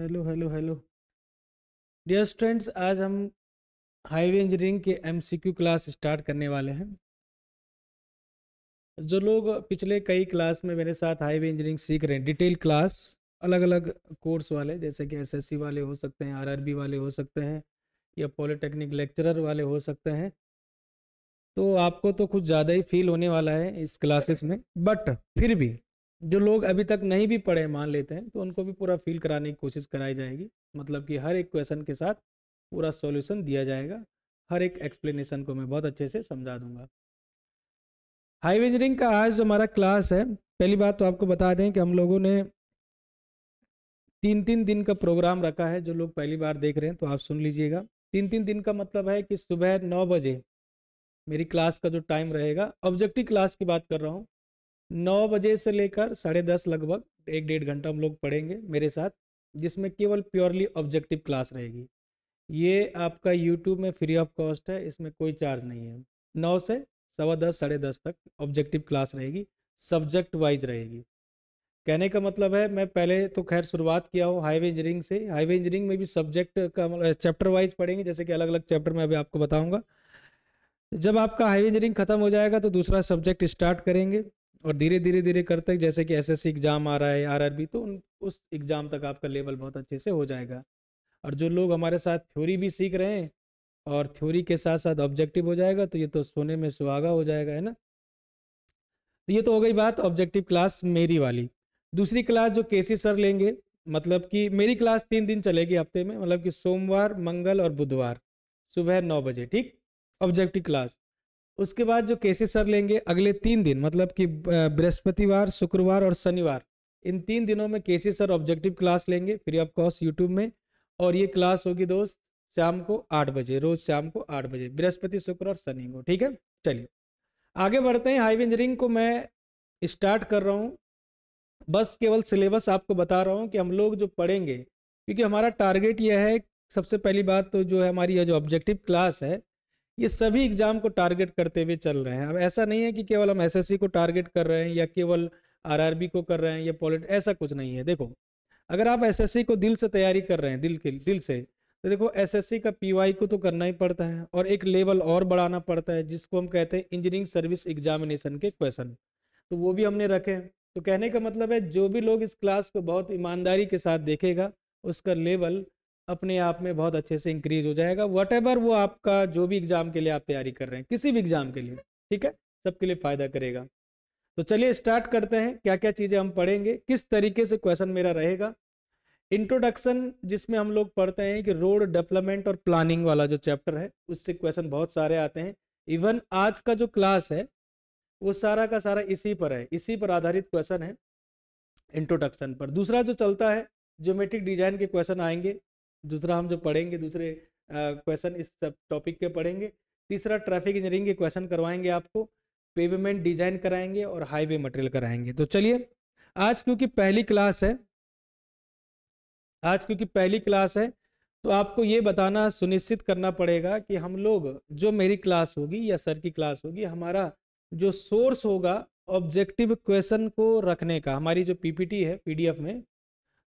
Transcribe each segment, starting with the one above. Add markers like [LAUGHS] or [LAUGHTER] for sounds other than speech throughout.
Hello hello hello dear students आज हम highway engineering के एमसीक्यू क्लास स्टार्ट करने वाले हैं जो लोग पिछले कई क्लास में मेरे साथ हाईवे इंजीनियरिंग सीख रहे हैं डिटेल क्लास अलग अलग कोर्स वाले जैसे कि एसएससी वाले हो सकते हैं आरआरबी वाले हो सकते हैं या पॉलिटेक्निक लेक्चरर वाले हो सकते हैं तो आपको तो कुछ ज़्यादा ही फील होने वाला है इस क्लासेस में बट फिर भी जो लोग अभी तक नहीं भी पढ़े मान लेते हैं तो उनको भी पूरा फील कराने की कोशिश कराई जाएगी मतलब कि हर एक क्वेश्चन के साथ पूरा सॉल्यूशन दिया जाएगा हर एक एक्सप्लेनेशन को मैं बहुत अच्छे से समझा दूंगा हाईवे इंजीनियरिंग का आज जो हमारा क्लास है पहली बात तो आपको बता दें कि हम लोगों ने तीन तीन दिन का प्रोग्राम रखा है जो लोग पहली बार देख रहे हैं तो आप सुन लीजिएगा तीन तीन दिन का मतलब है कि सुबह नौ बजे मेरी क्लास का जो टाइम रहेगा ऑब्जेक्टिव क्लास की बात कर रहा हूँ नौ बजे से लेकर साढ़े दस लगभग एक डेढ़ घंटा हम लोग पढ़ेंगे मेरे साथ जिसमें केवल प्योरली ऑब्जेक्टिव क्लास रहेगी ये आपका यूट्यूब में फ्री ऑफ कॉस्ट है इसमें कोई चार्ज नहीं है नौ से सवा दस साढ़े दस तक ऑब्जेक्टिव क्लास रहेगी सब्जेक्ट वाइज रहेगी कहने का मतलब है मैं पहले तो खैर शुरुआत किया हूँ हाईवे इंजीनियरिंग से हाईवे इंजीनियरिंग में भी सब्जेक्ट का मतलब चैप्टर वाइज पढ़ेंगे जैसे कि अलग अलग चैप्टर में अभी आपको बताऊँगा जब आपका हाईवे इंजीनियरिंग खत्म हो जाएगा तो दूसरा सब्जेक्ट स्टार्ट करेंगे और धीरे धीरे धीरे करते जैसे कि एसएससी एग्ज़ाम आ रहा है आरआरबी तो उन उस एग्ज़ाम तक आपका लेवल बहुत अच्छे से हो जाएगा और जो लोग हमारे साथ थ्योरी भी सीख रहे हैं और थ्योरी के साथ साथ ऑब्जेक्टिव हो जाएगा तो ये तो सोने में सुहागा हो जाएगा है ना तो ये तो हो गई बात ऑब्जेक्टिव क्लास मेरी वाली दूसरी क्लास जो केसी सर लेंगे मतलब कि मेरी क्लास तीन दिन चलेगी हफ्ते में मतलब कि सोमवार मंगल और बुधवार सुबह नौ बजे ठीक ऑब्जेक्टिव क्लास उसके बाद जो केसेस सर लेंगे अगले तीन दिन मतलब कि बृहस्पतिवार शुक्रवार और शनिवार इन तीन दिनों में केसेस सर ऑब्जेक्टिव क्लास लेंगे फ्री ऑफ कॉस्ट यूट्यूब में और ये क्लास होगी दोस्त शाम को आठ बजे रोज शाम को आठ बजे बृहस्पति शुक्र और शनि को ठीक है चलिए आगे बढ़ते हैं हाईवे इंजीनियरिंग को मैं स्टार्ट कर रहा हूँ बस केवल सिलेबस आपको बता रहा हूँ कि हम लोग जो पढ़ेंगे क्योंकि हमारा टारगेट यह है सबसे पहली बात तो जो है हमारी यह जो ऑब्जेक्टिव क्लास है ये सभी एग्जाम को टारगेट करते हुए चल रहे हैं अब ऐसा नहीं है कि केवल हम एसएससी को टारगेट कर रहे हैं या केवल आरआरबी को कर रहे हैं या पॉलिट ऐसा कुछ नहीं है देखो अगर आप एसएससी को दिल से तैयारी कर रहे हैं दिल के दिल से तो देखो एसएससी का पीवाई को तो करना ही पड़ता है और एक लेवल और बढ़ाना पड़ता है जिसको हम कहते हैं इंजीनियरिंग सर्विस एग्जामिनेशन के क्वेश्चन तो वो भी हमने रखे हैं तो कहने का मतलब है जो भी लोग इस क्लास को बहुत ईमानदारी के साथ देखेगा उसका लेवल अपने आप में बहुत अच्छे से इंक्रीज हो जाएगा वट वो आपका जो भी एग्ज़ाम के लिए आप तैयारी कर रहे हैं किसी भी एग्ज़ाम के लिए ठीक है सबके लिए फ़ायदा करेगा तो चलिए स्टार्ट करते हैं क्या क्या चीज़ें हम पढ़ेंगे किस तरीके से क्वेश्चन मेरा रहेगा इंट्रोडक्शन जिसमें हम लोग पढ़ते हैं कि रोड डेवलपमेंट और प्लानिंग वाला जो चैप्टर है उससे क्वेश्चन बहुत सारे आते हैं इवन आज का जो क्लास है वो सारा का सारा इसी पर है इसी पर आधारित क्वेश्चन है इंट्रोडक्शन पर दूसरा जो चलता है ज्योमेट्रिक डिजाइन के क्वेश्चन आएंगे दूसरा हम जो पढ़ेंगे दूसरे क्वेश्चन इस सब टॉपिक के पढ़ेंगे तीसरा ट्रैफिक इंजीनियरिंग के क्वेश्चन करवाएंगे आपको पेवमेंट डिजाइन कराएंगे और हाईवे मटेरियल कराएंगे तो चलिए आज क्योंकि पहली क्लास है आज क्योंकि पहली क्लास है तो आपको ये बताना सुनिश्चित करना पड़ेगा कि हम लोग जो मेरी क्लास होगी या सर की क्लास होगी हमारा जो सोर्स होगा ऑब्जेक्टिव क्वेश्चन को रखने का हमारी जो पीपीटी है पीडीएफ में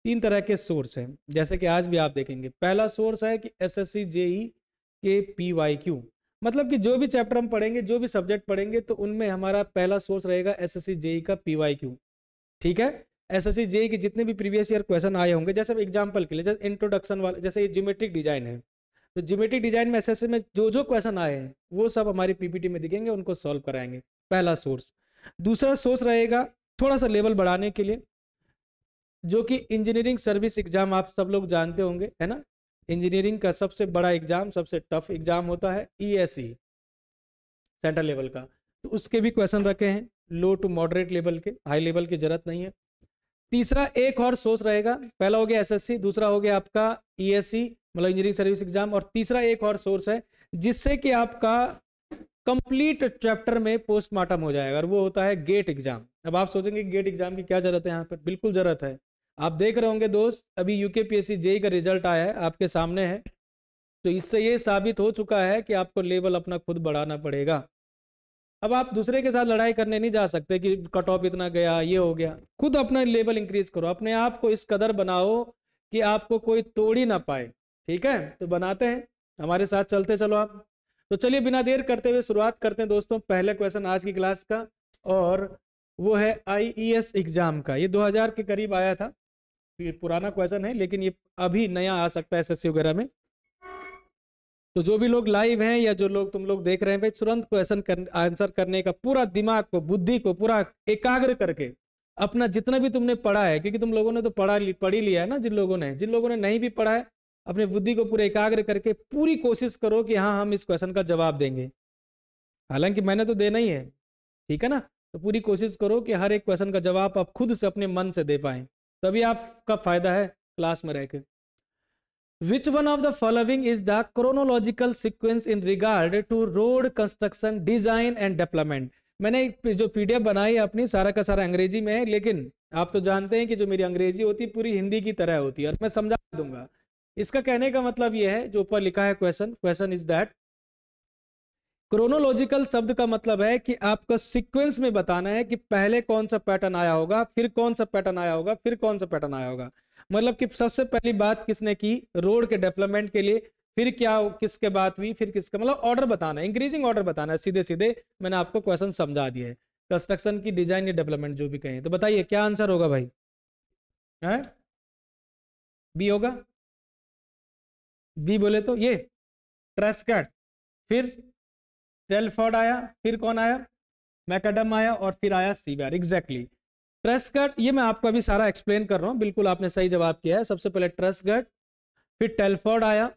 तीन तरह के सोर्स हैं जैसे कि आज भी आप देखेंगे पहला सोर्स है कि एस एस सी जेई के पी वाई क्यू मतलब कि जो भी चैप्टर हम पढ़ेंगे जो भी सब्जेक्ट पढ़ेंगे तो उनमें हमारा पहला सोर्स रहेगा एस एस सी जेई का पी वाई क्यू ठीक है एस एस सी जेई के जितने भी प्रीवियस ईयर क्वेश्चन आए होंगे जैसे एग्जाम्पल के लिए जैसे इंट्रोडक्शन वाले जैसे ये ज्योमेट्रिक डिजाइन है तो ज्योमेट्रिक डिजाइन में एस में जो जो क्वेश्चन आए हैं वो सब हमारी पीपीटी में दिखेंगे उनको सॉल्व कराएंगे पहला सोर्स दूसरा सोर्स रहेगा थोड़ा सा लेवल बढ़ाने के लिए जो कि इंजीनियरिंग सर्विस एग्जाम आप सब लोग जानते होंगे है ना इंजीनियरिंग का सबसे बड़ा एग्जाम सबसे टफ एग्जाम होता है सी सेंट्रल लेवल का तो उसके भी क्वेश्चन रखे हैं लो टू मॉडरेट लेवल के हाई लेवल की जरूरत नहीं है तीसरा एक और सोर्स रहेगा पहला हो गया एसएससी दूसरा हो गया आपका ईएससी e e, मतलब इंजीनियरिंग सर्विस एग्जाम और तीसरा एक और सोर्स है जिससे कि आपका कंप्लीट चैप्टर में पोस्टमार्टम हो जाएगा और वो होता है गेट एग्जाम अब आप सोचेंगे गेट एग्जाम की क्या जरूरत है यहाँ पर बिल्कुल जरूरत है आप देख रहे होंगे दोस्त अभी यूके पीएससी जेई का रिजल्ट आया है आपके सामने है तो इससे ये साबित हो चुका है कि आपको लेवल अपना खुद बढ़ाना पड़ेगा अब आप दूसरे के साथ लड़ाई करने नहीं जा सकते कि कट ऑफ इतना गया ये हो गया खुद अपना लेवल इंक्रीज करो अपने आप को इस कदर बनाओ कि आपको कोई तोड़ ही ना पाए ठीक है तो बनाते हैं हमारे साथ चलते चलो आप तो चलिए बिना देर करते हुए शुरुआत करते हैं दोस्तों पहले क्वेश्चन आज की क्लास का और वो है आई एग्जाम e का ये दो के करीब आया था ये पुराना क्वेश्चन है लेकिन ये अभी नया आ सकता है एस वगैरह में तो जो भी लोग लाइव हैं या जो लोग तुम लोग देख रहे हैं भाई तुरंत क्वेश्चन कर, आंसर करने का पूरा दिमाग को बुद्धि को पूरा एकाग्र करके अपना जितना भी तुमने पढ़ा है क्योंकि तुम लोगों ने तो पढ़ा पढ़ ही लिया है ना जिन लोगों ने जिन लोगों ने नहीं भी पढ़ा है अपने बुद्धि को पूरे एकाग्र करके पूरी कोशिश करो कि हाँ हम इस क्वेश्चन का जवाब देंगे हालांकि मैंने तो देना ही है ठीक है ना तो पूरी कोशिश करो कि हर एक क्वेश्चन का जवाब आप खुद से अपने मन से दे पाए तभी आपका फायदा है क्लास में रहकर which one of the following is the chronological sequence in regard to road construction design and development मैंने जो पीडीएफ बनाई है अपनी सारा का सारा अंग्रेजी में है लेकिन आप तो जानते हैं कि जो मेरी अंग्रेजी होती है पूरी हिंदी की तरह होती है और मैं समझा दूंगा इसका कहने का मतलब यह है जो ऊपर लिखा है question question is that chronological शब्द का मतलब है कि आपको सीक्वेंस में बताना है कि पहले कौन सा पैटर्न आया होगा फिर कौन सा पैटर्न आया होगा फिर कौन सा पैटर्न आया होगा मतलब कि सबसे पहली बात किसने की रोड के डेवलपमेंट के लिए फिर क्या किसके बात हुई फिर किसके मतलब ऑर्डर बताना है इंक्रीजिंग ऑर्डर बताना है सीधे सीधे मैंने आपको क्वेश्चन समझा दिया है कंस्ट्रक्शन की डिजाइन या डेवलपमेंट जो भी कहें तो बताइए क्या आंसर होगा भाई है बी होगा बी बोले तो ये ट्रेस कैट फिर टेलफर्ड आया फिर कौन आया मैकेडम आया और फिर आया सीवियर एग्जैक्टली ट्रस्ट ये मैं आपको अभी सारा एक्सप्लेन कर रहा हूँ बिल्कुल आपने सही जवाब किया है सबसे पहले ट्रस्ट फिर टेलफर्ड आया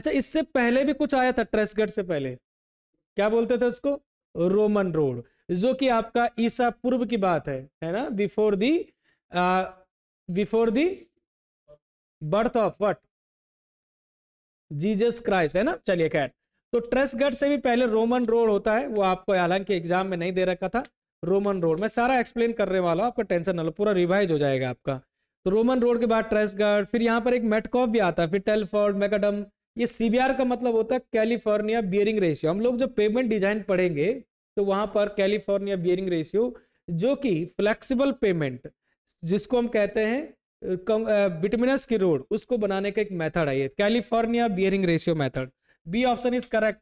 अच्छा इससे पहले भी कुछ आया था ट्रस्ट से पहले क्या बोलते थे उसको रोमन रोड जो कि आपका ईसा पूर्व की बात है है ना before the before the birth of what Jesus Christ है ना चलिए खैर तो ट्रेसगढ़ से भी पहले रोमन रोड होता है वो आपको हालांकि एग्जाम में नहीं दे रखा था रोमन रोड मैं सारा एक्सप्लेन करने वाला हूँ आपका टेंशन ना लो पूरा रिवाइज हो जाएगा आपका तो रोमन रोड के बाद ट्रेसगढ़ फिर यहाँ पर एक मेटकॉप भी आता है फिर टेलफोर्ड मैकडम ये सीबीआर का मतलब होता है कैलिफोर्निया बियरिंग रेशियो हम लोग जब पेमेंट डिजाइन पढ़ेंगे तो वहाँ पर कैलिफोर्निया बियरिंग रेशियो जो कि फ्लेक्सिबल पेमेंट जिसको हम कहते हैं बिटमिनस की रोड उसको बनाने का एक मेथड है ये California bearing ratio method B option is correct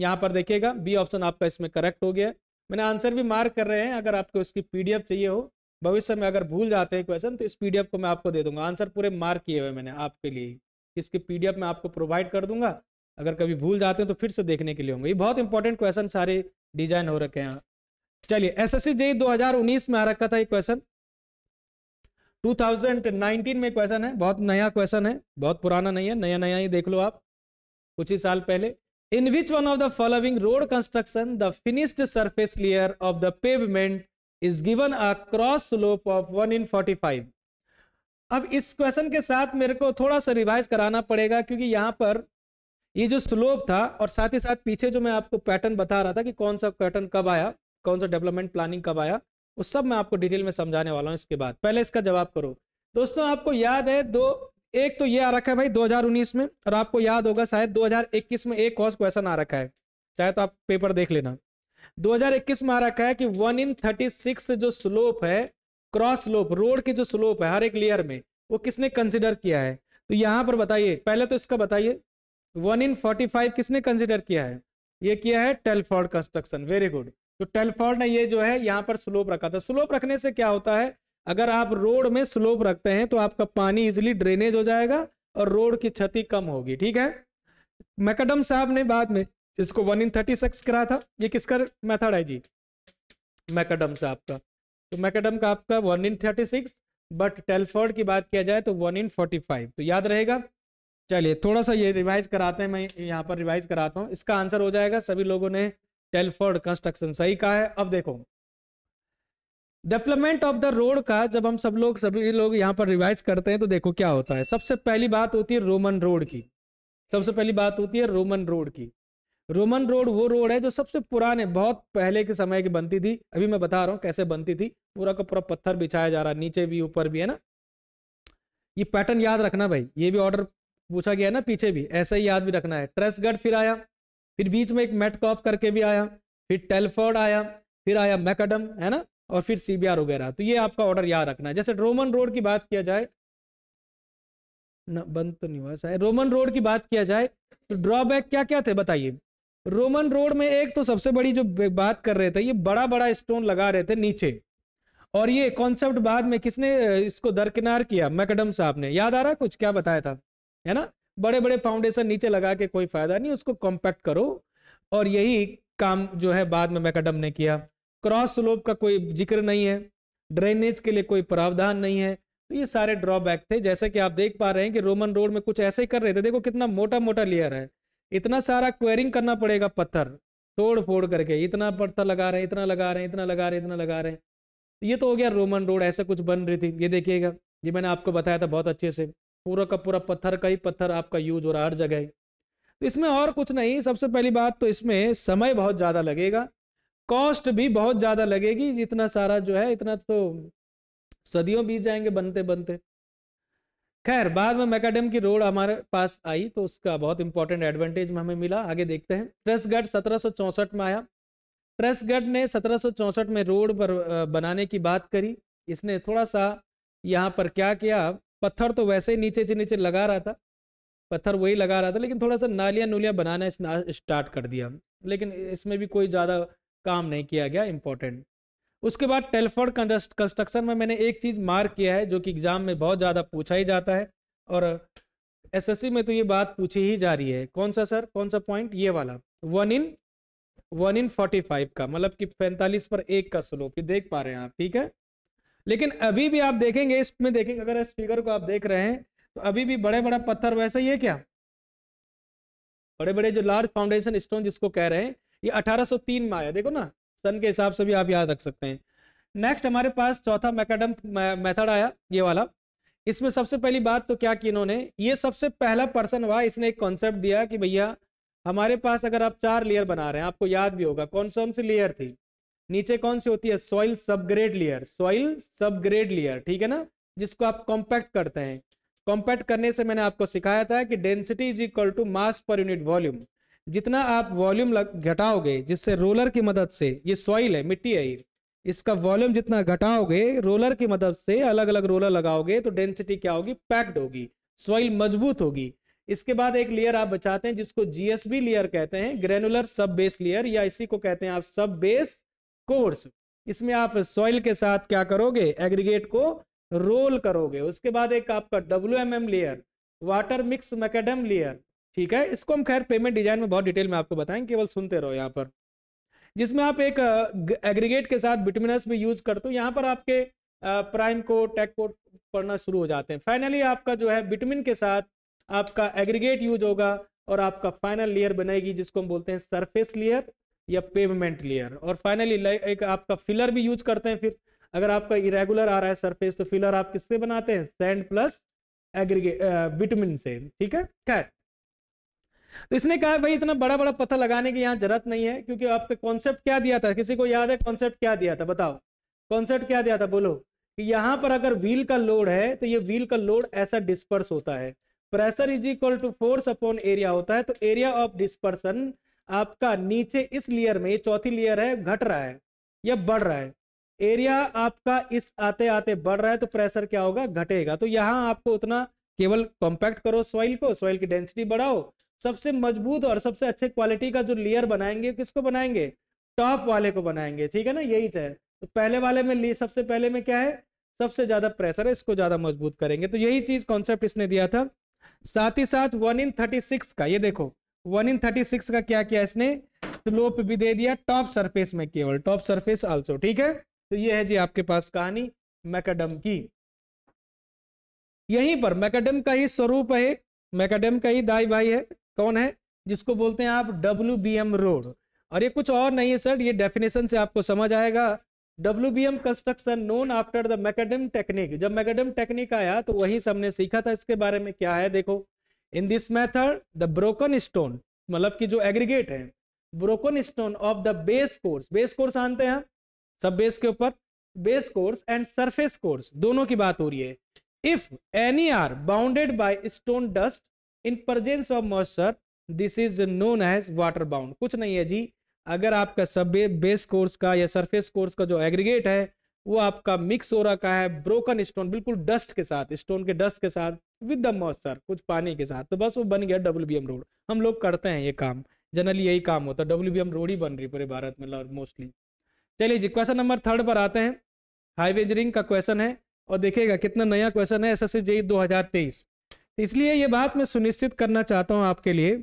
यहाँ पर देखिएगा बी ऑप्शन आपका इसमें करेक्ट हो गया मैंने आंसर भी मार्क कर रहे हैं अगर आपको इसकी पीडीएफ चाहिए हो भविष्य में अगर भूल जाते हैं क्वेश्चन तो इस पीडीएफ को मैं आपको दे दूंगा आंसर पूरे मार्क किए हुए मैंने आपके लिए इसकी पीडीएफ मैं आपको प्रोवाइड कर दूंगा अगर कभी भूल जाते हैं तो फिर से देखने के लिए होंगे ये बहुत इंपॉर्टेंट क्वेश्चन सारे डिजाइन हो रखे हैं चलिए एस एस सी जे दो में आ रखा था ये क्वेश्चन 2019 में क्वेश्चन है बहुत नया क्वेश्चन है बहुत पुराना नहीं है नया नया ही देख लो आप कुछ ही साल पहले in which one of the following road construction the finished surface layer of the pavement is given a cross slope of one in forty five अब इस क्वेश्चन के साथ मेरे को थोड़ा सा रिवाइज कराना पड़ेगा क्योंकि यहां पर ये जो स्लोप था और साथ ही साथ पीछे जो मैं आपको पैटर्न बता रहा था कि कौन सा पैटर्न कब आया कौन सा डेवलपमेंट प्लानिंग कब आया वो सब मैं आपको डिटेल में समझाने वाला हूँ इसके बाद पहले इसका जवाब करो दोस्तों आपको याद है दो एक तो ये आ रखा है भाई 2019 में और आपको याद होगा शायद 2021 में एक और क्वेश्चन आ रखा है चाहे तो आप पेपर देख लेना 2021 में आ रखा है कि वन इन थर्टी सिक्स जो स्लोप है क्रॉस स्लोप रोड की जो स्लोप है हर एक लेयर में वो किसने कंसिडर किया है तो यहाँ पर बताइए पहले तो इसका बताइए वन इन फोर्टी फाइव किसने कंसिडर किया है ये किया है टेलफॉर्ड कंस्ट्रक्शन वेरी गुड तो टेलफॉल्ट ने ये जो है यहाँ पर स्लोप रखा था स्लोप रखने से क्या होता है अगर आप रोड में स्लोप रखते हैं तो आपका पानी इजिली ड्रेनेज हो जाएगा और रोड की क्षति कम होगी ठीक है मैकडम साहब ने बाद में इसको वन इन थर्टी सिक्स करा था ये किसका मेथड है जी मैकडम साहब का तो मैकडम का आपका one in thirty six but Telford की बात किया जाए तो वन इन फोर्टी फाइव तो याद रहेगा चलिए थोड़ा सा ये रिवाइज कराते हैं मैं यहाँ पर रिवाइज कराता हूँ इसका आंसर हो जाएगा सभी लोगों ने टेलफोर्ड कंस्ट्रक्शन सही कहा है अब देखो डेवलपमेंट ऑफ द रोड का जब हम सब लोग सभी लोग यहाँ पर रिवाइज करते हैं तो देखो क्या होता है सबसे पहली बात होती है रोमन रोड की सबसे पहली बात होती है रोमन रोड की रोमन रोड वो रोड है जो सबसे पुराने बहुत पहले के समय की बनती थी अभी मैं बता रहा हूँ कैसे बनती थी पूरा का पूरा पत्थर बिछाया जा रहा है नीचे भी ऊपर भी है ना ये पैटर्न याद रखना भाई ये भी ऑर्डर पूछा गया है ना पीछे भी ऐसा ही याद भी रखना है ट्रेसगढ़ फिर आया फिर बीच में एक मेटकॉफ करके भी आया फिर टेलफोर्ड आया फिर आया मैकडम है ना और फिर सीबीआर वगैरह तो ये आपका ऑर्डर याद रखना है जैसे रोमन रोड की बात किया जाए ना बंद तो नहीं हुआ शायद रोमन रोड की बात किया जाए तो ड्रॉबैक क्या क्या थे बताइए रोमन रोड में एक तो सबसे बड़ी जो बात कर रहे थे ये बड़ा बड़ा स्टोन लगा रहे थे नीचे और ये कॉन्सेप्ट बाद में किसने इसको दरकिनार किया मैकडम साहब ने याद आ रहा है कुछ क्या बताया था है ना बड़े बड़े फाउंडेशन नीचे लगा के कोई फायदा नहीं उसको कॉम्पैक्ट करो और यही काम जो है बाद में मैकडम ने किया क्रॉस स्लोप का कोई जिक्र नहीं है ड्रेनेज के लिए कोई प्रावधान नहीं है तो ये सारे ड्रॉबैक थे जैसे कि आप देख पा रहे हैं कि रोमन रोड में कुछ ऐसे ही कर रहे थे देखो कितना मोटा मोटा लेयर है इतना सारा क्वेरिंग करना पड़ेगा पत्थर तोड़ फोड़ करके इतना पत्थर लगा रहे हैं इतना लगा रहे हैं इतना लगा रहे हैं इतना लगा रहे हैं ये तो हो गया रोमन रोड ऐसा कुछ बन रही थी ये देखिएगा ये मैंने आपको बताया था बहुत अच्छे से पूरा का पूरा पत्थर का ही पत्थर आपका यूज हो रहा हर जगह तो इसमें और कुछ नहीं सबसे पहली बात तो इसमें समय बहुत ज़्यादा लगेगा कॉस्ट भी बहुत ज़्यादा लगेगी जितना सारा जो है इतना तो सदियों बीत जाएंगे बनते बनते खैर बाद में मैकाडम की रोड हमारे पास आई तो उसका बहुत इंपॉर्टेंट एडवांटेज में हमें मिला आगे देखते हैं ट्रेसगढ़ सत्रह में आया ट्रेसगढ़ ने सत्रह में रोड पर बनाने की बात करी इसने थोड़ा सा यहाँ पर क्या किया पत्थर तो वैसे ही नीचे से नीचे लगा रहा था पत्थर वही लगा रहा था लेकिन थोड़ा सा नालियाँ नुलियाँ बनाना स्टार्ट कर दिया लेकिन इसमें भी कोई ज़्यादा काम नहीं किया गया इम्पोर्टेंट उसके बाद टेलफोर्ड कंस्ट्रक्शन में मैंने एक चीज़ मार्क किया है जो कि एग्ज़ाम में बहुत ज़्यादा पूछा ही जाता है और एसएससी में तो ये बात पूछी ही जा रही है कौन सा सर कौन सा पॉइंट ये वाला one in one in forty five का मतलब कि पैंतालीस पर एक का स्लोप ये देख पा रहे हैं आप ठीक है लेकिन अभी भी आप देखेंगे इसमें देखेंगे अगर इस फिगर को आप देख रहे हैं तो अभी भी बड़े बड़ा पत्थर वैसे ही है क्या बड़े बड़े जो लार्ज फाउंडेशन स्टोन जिसको कह रहे हैं ये 1803 में आया देखो ना सन के हिसाब से भी आप याद रख सकते हैं नेक्स्ट हमारे पास चौथा मैकेडम मेथड आया ये वाला इसमें सबसे पहली बात तो क्या की इन्होंने ये सबसे पहला पर्सन हुआ इसने एक कॉन्सेप्ट दिया कि भैया हमारे पास अगर आप चार लेयर बना रहे हैं आपको याद भी होगा कौन कौन सी लेयर थी नीचे कौन सी होती है soil subgrade layer soil subgrade layer ठीक है ना जिसको आप कॉम्पैक्ट करते हैं कॉम्पैक्ट करने से मैंने आपको सिखाया था कि density is equal to mass per unit volume जितना आप वॉल्यूम घटाओगे जिससे रोलर की मदद से ये सॉइल है मिट्टी है ये इसका वॉल्यूम जितना घटाओगे रोलर की मदद से अलग अलग रोलर लगाओगे तो डेंसिटी क्या होगी पैक्ड होगी सॉइल मजबूत होगी इसके बाद एक लेयर आप बचाते हैं जिसको जीएसबी लेयर कहते हैं ग्रेनुलर सब बेस लेयर या इसी को कहते हैं आप सब बेस कोर्स इसमें आप सॉइल के साथ क्या करोगे एग्रीगेट को रोल करोगे उसके बाद एक आपका W M M layer water mix macadam layer ठीक है इसको हम खैर पेमेंट डिजाइन में बहुत डिटेल में आपको बताएंगे केवल सुनते रहो यहाँ पर जिसमें आप एक एग्रीगेट के साथ बिटमिनस भी यूज करते हो यहाँ पर आपके प्राइम को टेक को पढ़ना शुरू हो जाते हैं फाइनली आपका जो है बिटमिन के साथ आपका एग्रीगेट यूज होगा और आपका फाइनल लेयर बनेगी जिसको हम बोलते हैं सरफेस लेयर या पेवमेंट लेयर और फाइनली एक आपका फिलर भी यूज करते हैं फिर अगर आपका इरेगुलर आ रहा है सरफेस तो फिलर आप किससे बनाते हैं सैंड प्लस एग्रीगेट विटामिन से ठीक है खैर तो इसने कहा भाई इतना बड़ा बड़ा पत्थर लगाने की यहाँ जरूरत नहीं है क्योंकि आपका कॉन्सेप्ट क्या दिया था किसी को याद है कॉन्सेप्ट क्या दिया था बताओ कॉन्सेप्ट क्या दिया था बोलो कि यहाँ पर अगर व्हील का लोड है तो ये व्हील का लोड ऐसा डिस्पर्स होता है pressure is equal to force upon area होता है तो एरिया ऑफ डिस्पर्सन आपका नीचे इस लेयर में ये चौथी लेयर है घट रहा है या बढ़ रहा है एरिया आपका इस आते आते बढ़ रहा है तो प्रेशर क्या होगा घटेगा तो यहाँ आपको उतना केवल कॉम्पैक्ट करो सॉइल को सॉइल की डेंसिटी बढ़ाओ सबसे मजबूत और सबसे अच्छे क्वालिटी का जो लेयर बनाएंगे किसको बनाएंगे टॉप वाले को बनाएंगे ठीक है ना यही तो है तो पहले वाले में सबसे पहले में क्या है सबसे ज्यादा प्रेशर है इसको ज्यादा मजबूत करेंगे तो यही चीज कॉन्सेप्ट इसने दिया था साथ ही साथ वन इन थर्टी सिक्स का ये देखो वन इन थर्टी सिक्स का क्या किया इसने स्लोप भी दे दिया टॉप सरफेस में केवल टॉप सरफेस आल्सो ठीक है तो ये है जी आपके पास कहानी मैकेडम की यहीं पर मैकेडम का ही स्वरूप है मैकेडम का ही दाई भाई है कौन है जिसको बोलते हैं आप डब्ल्यू बी एम रोड और ये कुछ और नहीं है सर ये डेफिनेशन से आपको समझ आएगा W B M construction known after the macadam technique जब मैकेडम टेक्निक आया तो वही सबने सीखा था इसके बारे में क्या है देखो in this method the broken stone मतलब कि जो एग्रीगेट है broken stone of the base course base course आनते हैं सब बेस के ऊपर base course and surface course दोनों की बात हो रही है if any are bounded by stone dust in presence of moisture this is known as water bound कुछ नहीं है जी अगर आपका सब बेस कोर्स का या सरफेस कोर्स का जो एग्रीगेट है वो आपका मिक्स हो रखा है ब्रोकन स्टोन बिल्कुल डस्ट के साथ स्टोन के डस्ट के साथ विद द मॉइस्चर कुछ पानी के साथ तो बस वो बन गया डब्ल्यू बी एम रोड हम लोग करते हैं ये काम जनरली यही काम होता है डब्ल्यू बी एम रोड ही बन रही पूरे भारत में मोस्टली मतलब चलिए जी क्वेश्चन नंबर थर्ड पर आते हैं हाईवे इंजीनियरिंग का क्वेश्चन है और देखिएगा कितना नया क्वेश्चन है एस एस जेई दो हजार तेईस तो इसलिए ये बात मैं सुनिश्चित करना चाहता हूँ आपके लिए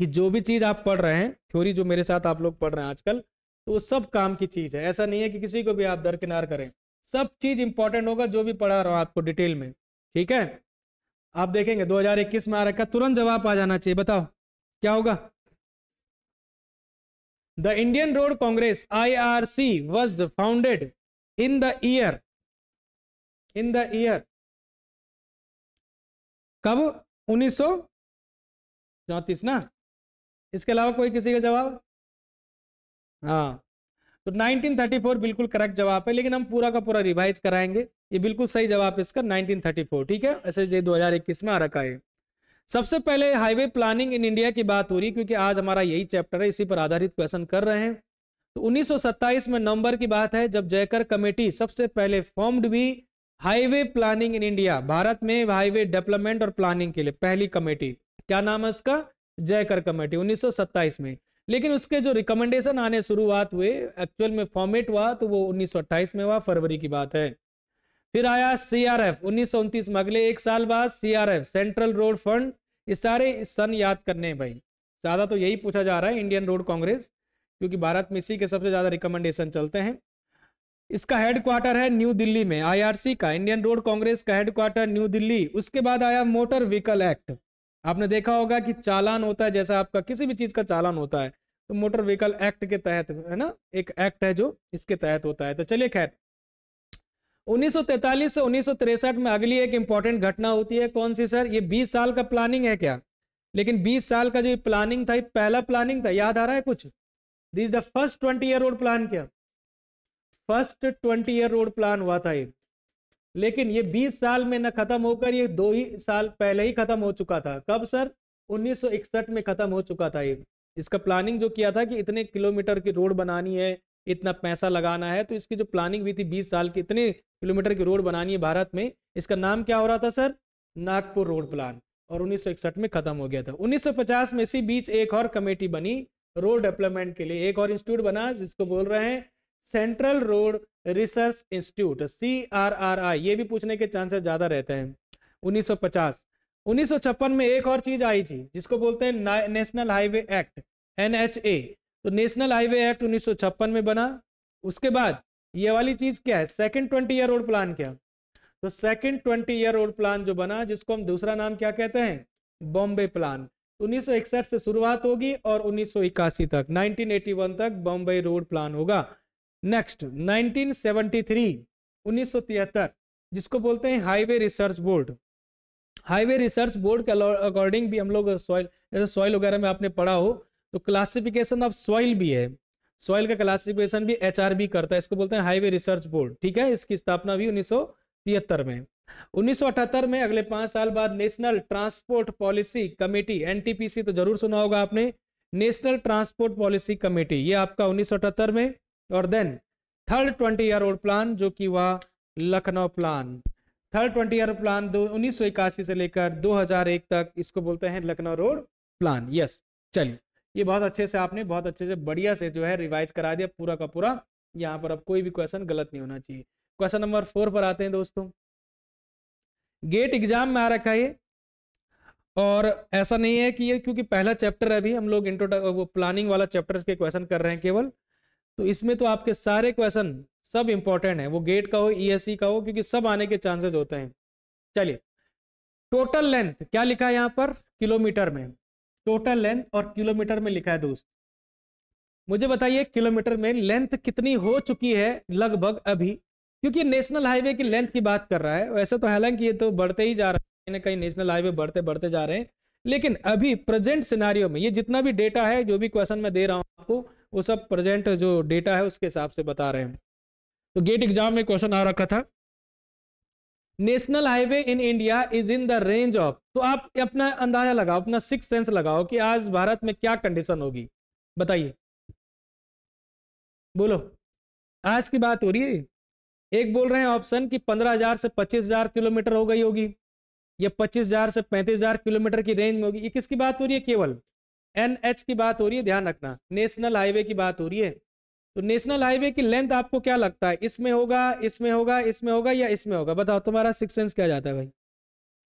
कि जो भी चीज़ आप पढ़ रहे हैं थ्योरी जो मेरे साथ आप लोग पढ़ रहे हैं आजकल तो वो सब काम की चीज़ है ऐसा नहीं है कि किसी को भी आप दरकिनार करें सब चीज़ इंपॉर्टेंट होगा जो भी पढ़ा रहा हूँ आपको डिटेल में ठीक है आप देखेंगे 2021 में आ रखा तुरंत जवाब आ जाना चाहिए बताओ क्या होगा the Indian road congress I R C was founded in the year in the year कब उन्नीस सौ ना इसके अलावा कोई किसी का जवाब हाँ तो 1934 बिल्कुल करेक्ट जवाब है लेकिन हम पूरा का पूरा रिवाइज कराएंगे ये बिल्कुल सही जवाब इसका 1934 ठीक है एस जे 2021 में आ रखा है सबसे पहले हाईवे प्लानिंग इन इंडिया की बात हो रही क्योंकि आज हमारा यही चैप्टर है इसी पर आधारित क्वेश्चन कर रहे हैं तो 1927 में नवंबर की बात है जब जयकर कमेटी सबसे पहले फॉर्म्ड भी highway planning in India Bharat में हाईवे डेवलपमेंट और प्लानिंग के लिए पहली कमेटी क्या नाम है इसका जयकर कमेटी 1927 में लेकिन उसके जो रिकमेंडेशन आने शुरुआत हुए एक्चुअल में फॉर्मेट हुआ तो वो 1928 में हुआ फरवरी की बात है फिर आया सीआरएफ उन्नीस में अगले एक साल बाद सीआरएफ सेंट्रल रोड फंड ये सारे सन याद करने हैं भाई ज़्यादा तो यही पूछा जा रहा है इंडियन रोड कांग्रेस क्योंकि भारत में इसी के सबसे ज़्यादा रिकमेंडेशन चलते हैं इसका हेडक्वार्टर है न्यू दिल्ली में आईआरसी का इंडियन रोड कांग्रेस का हेडक्वार्टर न्यू दिल्ली उसके बाद आया मोटर व्हीकल एक्ट आपने देखा होगा कि चालान होता है जैसा आपका किसी भी चीज़ का चालान होता है तो मोटर व्हीकल एक्ट के तहत है ना एक एक्ट है जो इसके तहत होता है तो चलिए खैर 1943 से उन्नीस में अगली एक इंपॉर्टेंट घटना होती है कौन सी सर ये 20 साल का प्लानिंग है क्या लेकिन 20 साल का जो प्लानिंग था ये पहला प्लानिंग था याद आ रहा है कुछ this the first twenty year road plan क्या first twenty year road plan हुआ था ये लेकिन ये 20 साल में न खत्म होकर ये दो ही साल पहले ही खत्म हो चुका था कब सर उन्नीस में खत्म हो चुका था ये इसका प्लानिंग जो किया था कि इतने किलोमीटर की रोड बनानी है इतना पैसा लगाना है तो इसकी जो प्लानिंग भी थी बीस साल की इतने किलोमीटर की रोड बनानी है भारत में इसका नाम क्या हो रहा था सर नागपुर रोड प्लान और 1961 में खत्म हो गया था 1950 में इसी बीच एक और कमेटी बनी रोड डेवलपमेंट के लिए एक और इंस्टीट्यूट बना जिसको बोल रहे हैं central road research institute C R R I ये भी पूछने के चांसेस ज्यादा रहते हैं 1950 1956 में एक और चीज आई थी जिसको बोलते हैं नेशनल हाईवे एक्ट एन तो नेशनल हाईवे एक्ट उन्नीस में बना उसके बाद ये वाली चीज क्या है second twenty year road plan क्या तो second twenty year road plan जो बना जिसको हम दूसरा नाम क्या कहते हैं बॉम्बे प्लान 1961 से शुरुआत होगी और 1981 तक 1981 तक बॉम्बे रोड प्लान होगा नेक्स्ट 1973 1973 जिसको बोलते हैं highway research board highway research board के अकॉर्डिंग भी हम लोग सॉइल सॉइल वगैरह में आपने पढ़ा हो तो क्लासिफिकेशन ऑफ सॉइल भी है सॉइल का क्लासिफिकेशन भी एच करता है इसको बोलते हैं हाईवे रिसर्च बोर्ड ठीक है इसकी स्थापना भी उन्नीस में 1978 में अगले पांच साल बाद national transport policy committee NTPC तो जरूर सुना होगा आपने नेशनल ट्रांसपोर्ट पॉलिसी कमेटी ये आपका 1978 में और then third twenty year old plan जो कि वह Lucknow plan third twenty year plan दो उन्नीस से लेकर 2001 तक इसको बोलते हैं लखनऊ रोड प्लान यस चलिए ये बहुत अच्छे से आपने बहुत अच्छे से बढ़िया से जो है रिवाइज करा दिया पूरा का पूरा यहाँ पर अब कोई भी क्वेश्चन गलत नहीं होना चाहिए क्वेश्चन नंबर फोर पर आते हैं दोस्तों गेट एग्जाम में आ रखा है और ऐसा नहीं है कि ये क्योंकि पहला चैप्टर है अभी हम लोग इंट्रोड वो प्लानिंग वाला चैप्टर के क्वेश्चन कर रहे हैं केवल तो इसमें तो आपके सारे क्वेश्चन सब इंपॉर्टेंट है वो गेट का हो ईएससी e का हो क्योंकि सब आने के चांसेस होते हैं चलिए टोटल लेंथ क्या लिखा है यहाँ पर किलोमीटर में टोटल लेंथ और किलोमीटर में लिखा है दोस्त मुझे बताइए किलोमीटर में लेंथ कितनी हो चुकी है लगभग अभी क्योंकि नेशनल हाईवे की लेंथ की बात कर रहा है वैसे तो हालांकि ये तो बढ़ते ही जा रहा है कहीं ना कहीं नेशनल हाईवे बढ़ते बढ़ते जा रहे हैं लेकिन अभी प्रेजेंट सिनारियो में ये जितना भी डेटा है जो भी क्वेश्चन मैं दे रहा हूँ आपको वो सब प्रेजेंट जो डेटा है उसके हिसाब से बता रहे हैं तो गेट एग्जाम में क्वेश्चन आ रखा था national highway in India is in the range of तो आप अपना अंदाजा लगाओ अपना सिक्स सेंस लगाओ कि आज भारत में क्या कंडीशन होगी बताइए बोलो आज की बात हो रही है एक बोल रहे हैं ऑप्शन कि 15,000 से 25,000 किलोमीटर हो गई होगी या 25,000 से 35,000 किलोमीटर की रेंज में होगी ये किसकी बात हो रही है केवल एनएच की बात हो रही है ध्यान रखना नेशनल हाईवे की बात हो रही है तो नेशनल हाईवे की लेंथ आपको क्या लगता है इसमें होगा इसमें होगा इसमें होगा या इसमें होगा बताओ तुम्हारा सिक्स सेंस क्या जाता है भाई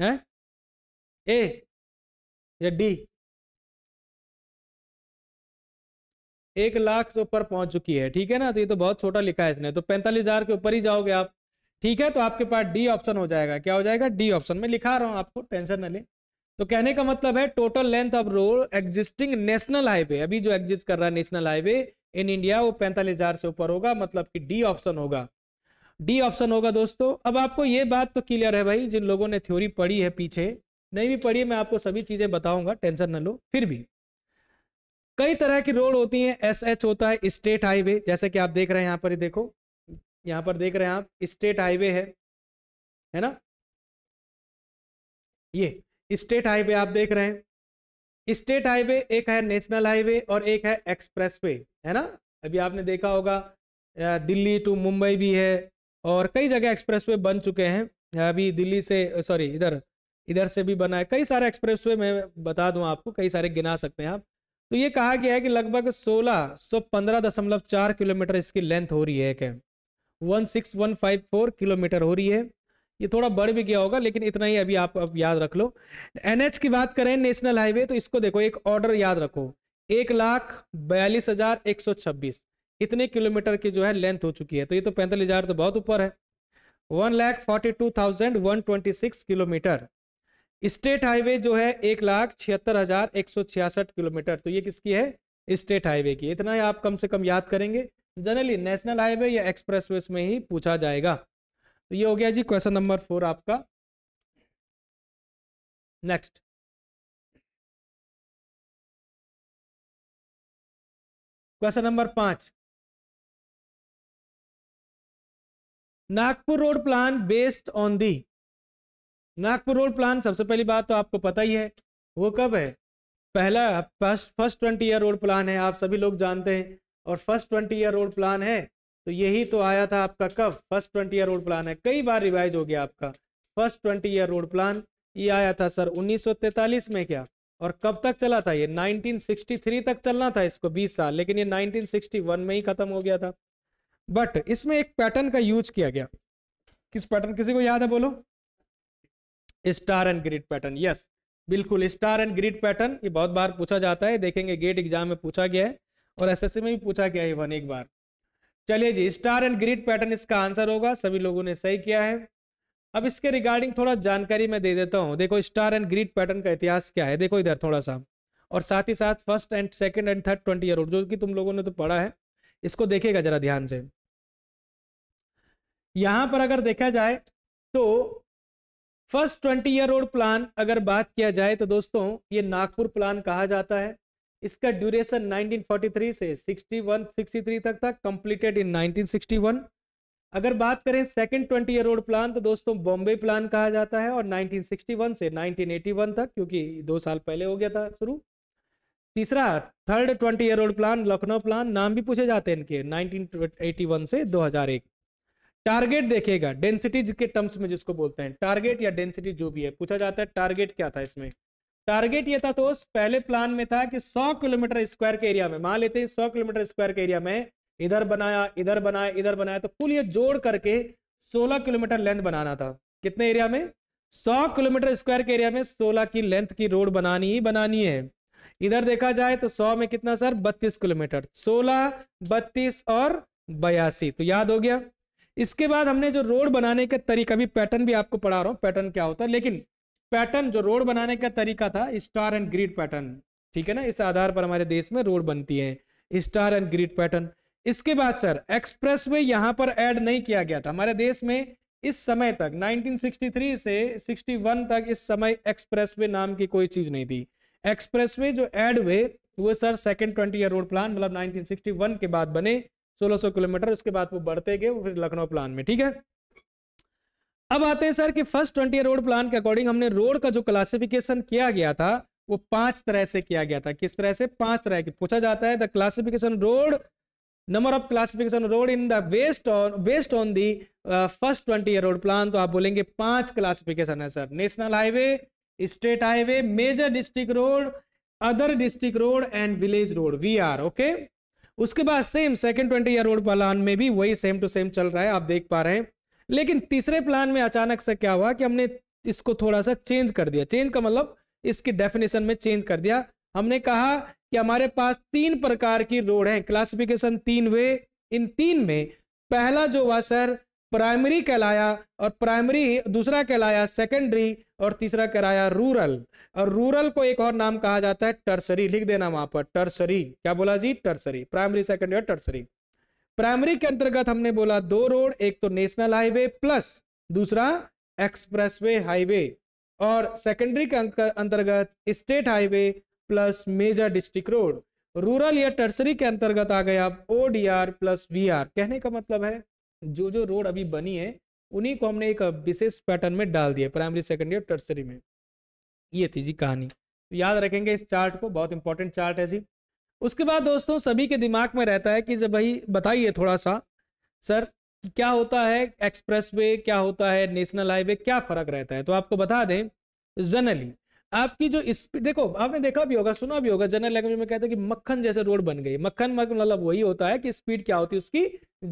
है ए या डी एक लाख से ऊपर पहुंच चुकी है ठीक है ना तो ये तो बहुत छोटा लिखा है इसने तो पैंतालीस हजार के ऊपर ही जाओगे आप ठीक है तो आपके पास डी ऑप्शन हो जाएगा क्या हो जाएगा डी ऑप्शन में लिखा रहा हूं आपको टेंशन न ले तो कहने का मतलब है total length of road existing national highway अभी जो एग्जिस्ट कर रहा है नेशनल हाईवे इन इंडिया वो पैंतालीस हजार से ऊपर होगा मतलब कि डी ऑप्शन होगा डी ऑप्शन होगा दोस्तों अब आपको ये बात तो क्लियर है भाई जिन लोगों ने थ्योरी पढ़ी है पीछे नहीं भी पढ़ी मैं आपको सभी चीजें बताऊंगा टेंशन न लो फिर भी कई तरह की रोड होती है एस एच होता है स्टेट हाईवे जैसे कि आप देख रहे हैं यहाँ पर देखो यहाँ पर देख रहे हैं आप स्टेट हाईवे है है ना ये स्टेट हाईवे आप देख रहे हैं स्टेट हाईवे एक है नेशनल हाईवे और एक है एक्सप्रेस वे है ना अभी आपने देखा होगा दिल्ली टू मुंबई भी है और कई जगह एक्सप्रेस वे बन चुके हैं अभी दिल्ली से सॉरी इधर इधर से भी बना है कई सारे एक्सप्रेस वे मैं बता दूं आपको कई सारे गिना सकते हैं आप तो ये कहा गया है कि लगभग सोलह सौ पंद्रह दशमलव चार किलोमीटर इसकी लेंथ हो रही है क्या one six one five four kilometre हो रही है ये थोड़ा बढ़ भी गया होगा लेकिन इतना ही अभी आप अब याद रख लो एनएच की बात करें नेशनल हाईवे तो इसको देखो एक ऑर्डर याद रखो एक लाख बयालीस हजार एक सौ छब्बीस इतने किलोमीटर की जो है लेंथ हो चुकी है तो ये तो पैंतालीस हजार तो बहुत ऊपर है one lakh forty two thousand one twenty six kilometre state highway जो है एक लाख छिहत्तर हजार एक सौ छियासठ किलोमीटर तो ये किसकी है स्टेट हाईवे की इतना ही आप कम से कम याद करेंगे जनरली नेशनल हाईवे या एक्सप्रेस में ही पूछा जाएगा तो ये हो गया जी क्वेश्चन नंबर फोर आपका नेक्स्ट क्वेश्चन नंबर पांच Nagpur road plan based on the Nagpur road plan सबसे पहली बात तो आपको पता ही है वो कब है पहला first first twenty year road plan है आप सभी लोग जानते हैं और first twenty year road plan है तो यही तो आया था आपका कब first twenty year road plan है कई बार रिवाइज हो गया आपका first twenty year road plan ये आया था सर 1943 में क्या और कब तक चला था ये 1963 तक चलना था इसको 20 साल लेकिन ये 1961 में ही खत्म हो गया था बट इसमें एक पैटर्न का यूज किया गया किस पैटर्न किसी को याद है बोलो star and grid pattern yes बिल्कुल स्टार एंड ग्रिड पैटर्न ये बहुत बार पूछा जाता है देखेंगे गेट एग्जाम में पूछा गया है और एस में भी पूछा गया है वन एक बार चलिए जी स्टार एंड ग्रिड पैटर्न इसका आंसर होगा सभी लोगों ने सही किया है अब इसके रिगार्डिंग थोड़ा जानकारी मैं दे देता हूँ देखो स्टार एंड ग्रिड पैटर्न का इतिहास क्या है देखो इधर थोड़ा सा और साथ ही साथ first and second and third twenty year जो कि तुम लोगों ने तो पढ़ा है इसको देखेगा जरा ध्यान से यहां पर अगर देखा जाए तो first twenty year old plan अगर बात किया जाए तो दोस्तों ये नागपुर प्लान कहा जाता है इसका ड्यूरेशन 1943 से 61 63 तक था कंप्लीटेड इन 1961 अगर बात करें सेकंड 20 ईयर रोड प्लान तो दोस्तों बॉम्बे प्लान कहा जाता है और 1961 से 1981 तक क्योंकि दो साल पहले हो गया था शुरू तीसरा third 20 year road plan Lucknow plan नाम भी पूछे जाते हैं इनके 1981 से 2001 टारगेट देखेगा डेंसिटीज के टर्म्स में जिसको बोलते हैं टारगेट या डेंसिटी जो भी है पूछा जाता है टारगेट क्या था इसमें टारगेट ये था तो पहले प्लान में था कि 100 किलोमीटर स्क्वायर के एरिया में मान लेते हैं 100 किलोमीटर स्क्वायर के एरिया में इधर बनाया इधर बनाया इधर बनाया तो कुल ये जोड़ करके 16 किलोमीटर लेंथ बनाना था कितने एरिया में 100 किलोमीटर स्क्वायर के एरिया में 16 की लेंथ की रोड बनानी ही बनानी है इधर देखा जाए तो सौ में कितना सर बत्तीस किलोमीटर सोलह बत्तीस और बयासी तो याद हो गया इसके बाद हमने जो रोड बनाने का तरीका भी पैटर्न भी आपको पढ़ा रहा हूँ पैटर्न क्या होता है लेकिन पैटर्न जो रोड बनाने का तरीका था स्टार एंड ग्रीड पैटर्न ठीक है ना इस आधार पर हमारे देश में रोड बनती है स्टार एंड ग्रीड पैटर्न इसके बाद सर एक्सप्रेस वे यहां पर एड नहीं किया गया था हमारे देश में इस समय तक 1963 से 61 तक इस समय एक्सप्रेसवे नाम की कोई चीज नहीं थी एक्सप्रेसवे जो एड वे वो sir second twenty year road plan मतलब 1961 के बाद बने 1600 किलोमीटर उसके बाद वो बढ़ते गए फिर लखनऊ प्लान में ठीक है अब आते हैं सर कि फर्स्ट ट्वेंटी रोड प्लान के अकॉर्डिंग हमने रोड का जो क्लासिफिकेशन किया गया था वो पांच तरह से किया गया था किस तरह से पांच तरह की पूछा जाता है the classification road number of classification road in the west on west on the first twenty road plan तो आप बोलेंगे पांच क्लासिफिकेशन है sir national highway state highway major district road other district road and village road V R okay उसके बाद same second twenty year road plan में भी वही सेम टू सेम चल रहा है आप देख पा रहे हैं लेकिन तीसरे प्लान में अचानक से क्या हुआ कि हमने इसको थोड़ा सा चेंज कर दिया चेंज का मतलब इसकी डेफिनेशन में चेंज कर दिया हमने कहा कि हमारे पास तीन प्रकार की रोड है क्लासिफिकेशन तीन वे इन तीन में पहला जो हुआ सर प्राइमरी कहलाया और प्राइमरी दूसरा कहलाया सेकेंडरी और तीसरा कहलाया रूरल और रूरल को एक और नाम कहा जाता है टर्सरी लिख देना वहां पर टर्सरी क्या बोला जी टर्सरी प्राइमरी सेकेंडरी और टर्सरी प्राइमरी के अंतर्गत हमने बोला दो रोड एक तो नेशनल हाईवे प्लस दूसरा एक्सप्रेसवे हाईवे और सेकेंडरी के अंतर्गत state highway plus major district road rural या टर्सरी के अंतर्गत आ गया आप O D R plus V R कहने का मतलब है जो जो रोड अभी बनी है उन्हीं को हमने एक विशेष पैटर्न में डाल दिया प्राइमरी सेकेंडरी और टर्सरी में ये थी जी कहानी तो याद रखेंगे इस चार्ट को बहुत इंपॉर्टेंट चार्ट है जी उसके बाद दोस्तों सभी के दिमाग में रहता है कि जब भाई बताइए थोड़ा सा सर क्या होता है एक्सप्रेस वे क्या होता है नेशनल हाईवे क्या फर्क रहता है तो आपको बता दें जनरली आपकी जो स्पीड देखो आपने देखा भी होगा सुना भी होगा जनरल लैंग्वेज में कहते हैं कि मक्खन जैसे रोड बन गई मक्खन मतलब वही होता है कि स्पीड क्या होती है उसकी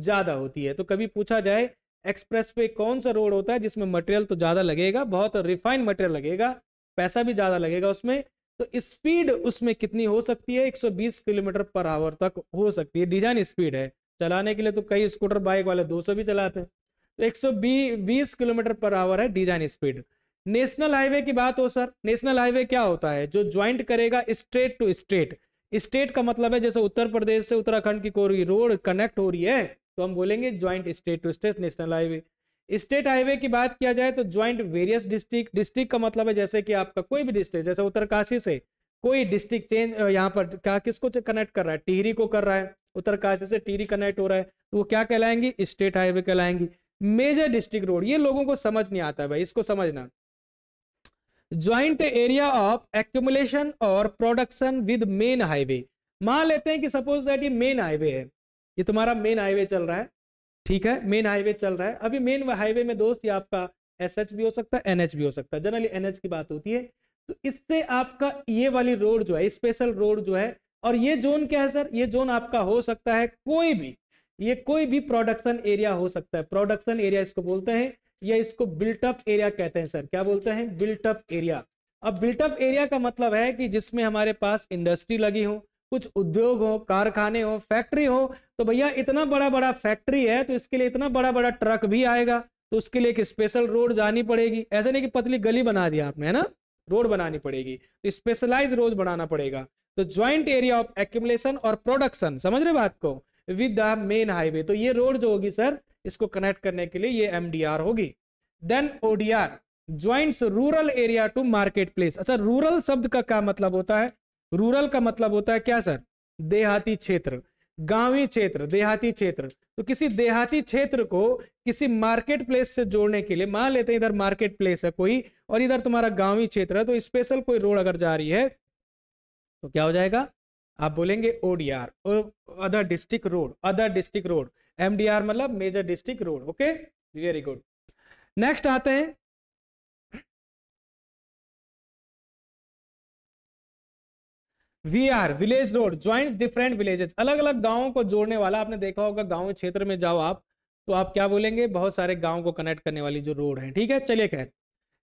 ज्यादा होती है तो कभी पूछा जाए एक्सप्रेस वे कौन सा रोड होता है जिसमें मटेरियल तो ज्यादा लगेगा बहुत रिफाइंड मटेरियल लगेगा पैसा भी ज्यादा लगेगा उसमें तो स्पीड उसमें कितनी हो सकती है 120 किलोमीटर पर आवर तक हो सकती है डिजाइन स्पीड है चलाने के लिए तो कई स्कूटर बाइक वाले 200 भी चलाते हैं तो 120 किलोमीटर पर आवर है डिजाइन स्पीड नेशनल हाईवे की बात हो सर नेशनल हाईवे क्या होता है जो ज्वाइंट करेगा स्टेट टू स्टेट स्टेट का मतलब है जैसे उत्तर प्रदेश से उत्तराखंड की कोई रोड कनेक्ट हो रही है तो हम बोलेंगे joint state to state national highway state highway की बात किया जाए तो ज्वाइंट वेरियस डिस्ट्रिक्ट डिस्ट्रिक्ट का मतलब है जैसे कि आपका कोई भी डिस्ट्रिक्ट जैसे उत्तरकाशी से कोई डिस्ट्रिक्ट चेंज यहाँ पर क्या किसको कनेक्ट कर रहा है टिहरी को कर रहा है उत्तरकाशी से टिहरी कनेक्ट हो रहा है तो वो क्या कहलाएंगी स्टेट हाईवे कहलाएंगी मेजर डिस्ट्रिक्ट रोड ये लोगों को समझ नहीं आता भाई इसको समझना ज्वाइंट एरिया ऑफ एक्यूमुलेशन और प्रोडक्शन विद मेन हाईवे मान लेते हैं कि सपोज दैट ये मेन हाईवे है ये तुम्हारा मेन हाईवे चल रहा है ठीक है मेन हाईवे चल रहा है अभी मेन हाईवे में दोस्त ये आपका एस भी हो सकता है एनएच भी हो सकता है जनरली एनएच की बात होती है तो इससे आपका ये वाली रोड जो है स्पेशल रोड जो है और ये जोन क्या है सर ये जोन आपका हो सकता है कोई भी ये कोई भी प्रोडक्शन एरिया हो सकता है प्रोडक्शन एरिया इसको बोलते हैं या इसको बिल्टअप एरिया कहते हैं सर क्या बोलते हैं बिल्टअप एरिया अब बिल्टअप एरिया का मतलब है कि जिसमें हमारे पास इंडस्ट्री लगी हो कुछ उद्योग हो कारखाने हो फैक्ट्री हो तो भैया इतना बड़ा बड़ा फैक्ट्री है तो इसके लिए इतना बड़ा बड़ा ट्रक भी आएगा तो उसके लिए एक स्पेशल रोड जानी पड़ेगी ऐसा नहीं कि पतली गली बना दिया आपने है ना रोड बनानी पड़ेगी तो स्पेशलाइज रोड बनाना पड़ेगा तो ज्वाइंट एरिया ऑफ एक्यूमलेशन और प्रोडक्शन समझ रहे बात को विद द मेन हाईवे तो ये रोड जो होगी सर इसको कनेक्ट करने के लिए ये एम होगी then ODR joint rural area to market place अच्छा रूरल शब्द का क्या मतलब होता है रूरल का मतलब होता है क्या सर देहाती क्षेत्र गांवी क्षेत्र देहाती क्षेत्र तो किसी देहाती क्षेत्र को किसी मार्केट प्लेस से जोड़ने के लिए मान लेते हैं इधर मार्केट प्लेस है कोई और इधर तुम्हारा गांवी क्षेत्र है तो स्पेशल कोई रोड अगर जा रही है तो क्या हो जाएगा आप बोलेंगे ओडीआर और other district road other district road MDR मतलब major district road okay very good next आते हैं V R village road joint different villages अलग अलग गाँवों को जोड़ने वाला आपने देखा होगा गाँव क्षेत्र में जाओ आप तो आप क्या बोलेंगे बहुत सारे गाँव को कनेक्ट करने वाली जो रोड है ठीक है चलिए खैर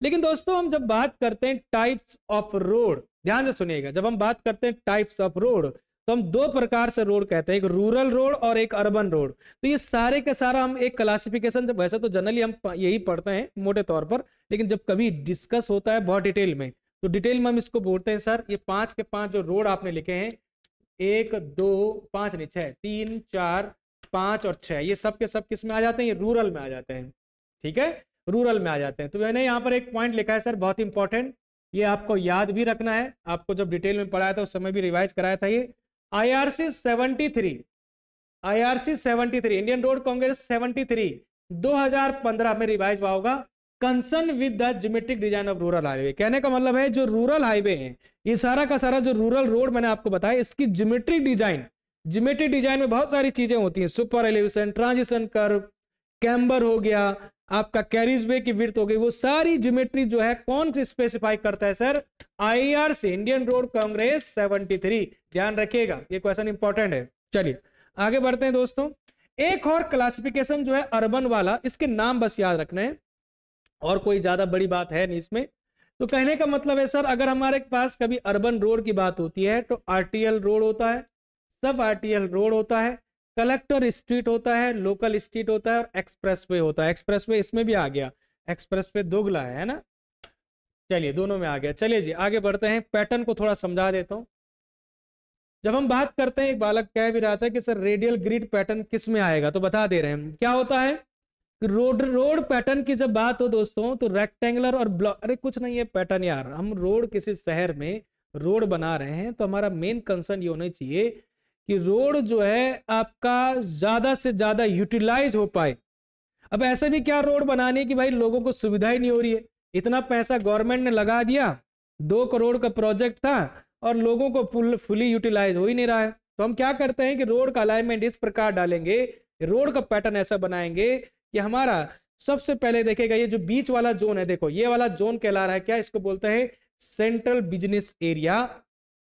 लेकिन दोस्तों हम जब बात करते हैं टाइप्स ऑफ रोड ध्यान से सुनिएगा जब हम बात करते हैं टाइप्स ऑफ रोड तो हम दो प्रकार से रोड कहते हैं एक रूरल रोड और एक अर्बन रोड तो ये सारे का सारा हम एक क्लासिफिकेशन जब वैसे तो जनरली हम यही पढ़ते हैं मोटे तौर पर लेकिन जब कभी डिस्कस होता है बहुत डिटेल में तो डिटेल में हम इसको बोलते हैं सर ये पांच के पांच जो रोड आपने लिखे हैं एक दो पांच नहीं छह तीन चार पांच और छह ये सब के सब किस में आ जाते हैं ये रूरल में आ जाते हैं ठीक है रूरल में आ जाते हैं तो मैंने यहाँ पर एक पॉइंट लिखा है सर बहुत इंपॉर्टेंट ये आपको याद भी रखना है आपको जब डिटेल में पढ़ाया था उस समय भी रिवाइज कराया था ये I R C seventy three I R C seventy three Indian road congress seventy three दो हजार पंद्रह में रिवाइज हुआ होगा concern with the geometric design of rural highway कहने का मतलब है जो रूरल हाईवे है ये सारा का सारा जो रूरल रोड मैंने आपको बताया इसकी जोमेट्रिक डिजाइन जोमेट्रिक डिजाइन में बहुत सारी चीजें होती हैं super elevation transition curve camber हो गया आपका कैरिज वे की वृत्त हो गई वो सारी ज्योमेट्री जो है कौन से स्पेसिफाई करता है sir I R C Indian road congress 73 ध्यान रखिएगा ये क्वेश्चन इंपॉर्टेंट है चलिए आगे बढ़ते हैं दोस्तों एक और क्लासिफिकेशन जो है अर्बन वाला इसके नाम बस याद रखना है और कोई ज़्यादा बड़ी बात है नहीं इसमें तो कहने का मतलब है सर अगर हमारे पास कभी अर्बन रोड की बात होती है तो आरटीएल रोड होता है सब आरटीएल रोड होता है कलेक्टर स्ट्रीट होता है लोकल स्ट्रीट होता है और एक्सप्रेसवे होता है एक्सप्रेसवे इसमें भी आ गया एक्सप्रेसवे दोगला है ना चलिए दोनों में आ गया चलिए जी आगे बढ़ते हैं पैटर्न को थोड़ा समझा देता हूँ जब हम बात करते हैं एक बालक कह भी रहा था कि सर रेडियल ग्रिड पैटर्न किस में आएगा तो बता दे रहे हैं क्या होता है रोड रोड पैटर्न की जब बात हो दोस्तों तो रेक्टेंगुलर और ब्लॉक अरे कुछ नहीं है पैटर्न यार हम रोड किसी शहर में रोड बना रहे हैं तो हमारा मेन कंसर्न ये होना चाहिए कि रोड जो है आपका ज़्यादा से ज़्यादा यूटिलाइज हो पाए अब ऐसे भी क्या रोड बनाने की भाई लोगों को सुविधा ही नहीं हो रही है इतना पैसा गवर्नमेंट ने लगा दिया दो करोड़ का प्रोजेक्ट था और लोगों को फुल फुली यूटिलाइज हो ही नहीं रहा है तो हम क्या करते हैं कि रोड का अलाइनमेंट इस प्रकार डालेंगे रोड का पैटर्न ऐसा बनाएंगे कि हमारा सबसे पहले देखेगा ये जो बीच वाला जोन है देखो ये वाला जोन कहला रहा है क्या इसको बोलते हैं सेंट्रल बिजनेस एरिया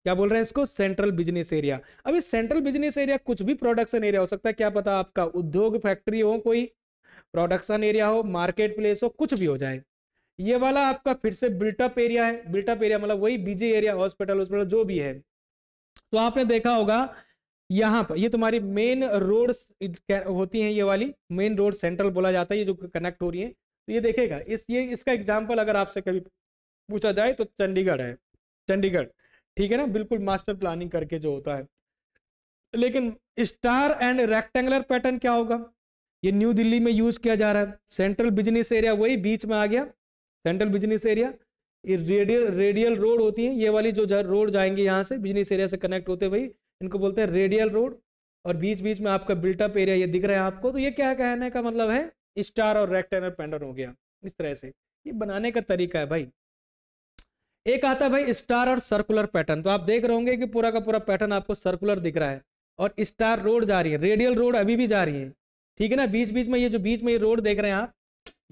क्या बोल रहे हैं इसको सेंट्रल बिजनेस एरिया अभी सेंट्रल बिजनेस एरिया कुछ भी प्रोडक्शन एरिया हो सकता है क्या पता आपका उद्योग फैक्ट्री हो कोई प्रोडक्शन एरिया हो मार्केट प्लेस हो कुछ भी हो जाए ये वाला आपका फिर से बिल्टअप एरिया है बिल्टअप एरिया मतलब वही बिजी एरिया हॉस्पिटल हॉस्पिटल जो भी है तो आपने देखा होगा यहाँ पर ये तुम्हारी मेन रोड होती है ये वाली मेन रोड सेंट्रल बोला जाता है ये जो कनेक्ट हो रही है तो ये देखेगा इस ये इसका एग्जाम्पल अगर आपसे कभी पूछा जाए तो चंडीगढ़ है चंडीगढ़ ठीक है ना बिल्कुल मास्टर प्लानिंग करके जो होता है लेकिन स्टार एंड रेक्टेंगुलर पैटर्न क्या होगा ये न्यू दिल्ली में यूज किया जा रहा है सेंट्रल बिजनेस एरिया वही बीच में आ गया सेंट्रल बिजनेस एरिया ये रेडियल रेडियल रोड होती है ये वाली जो रोड जाएंगे यहाँ से बिजनेस एरिया से कनेक्ट होते वही इनको बोलते हैं रेडियल रोड और बीच बीच में आपका बिल्टअप एरिया ये दिख रहा है आपको तो ये क्या कहने का मतलब है स्टार और रेक्टेनर पेंडर हो गया इस तरह से ये बनाने का तरीका है भाई एक आता है भाई स्टार और सर्कुलर पैटर्न तो आप देख रहे होंगे कि पूरा का पूरा पैटर्न आपको सर्कुलर दिख रहा है और स्टार रोड जा रही है रेडियल रोड अभी भी जा रही है ठीक है ना बीच बीच में ये जो बीच में ये रोड देख रहे हैं आप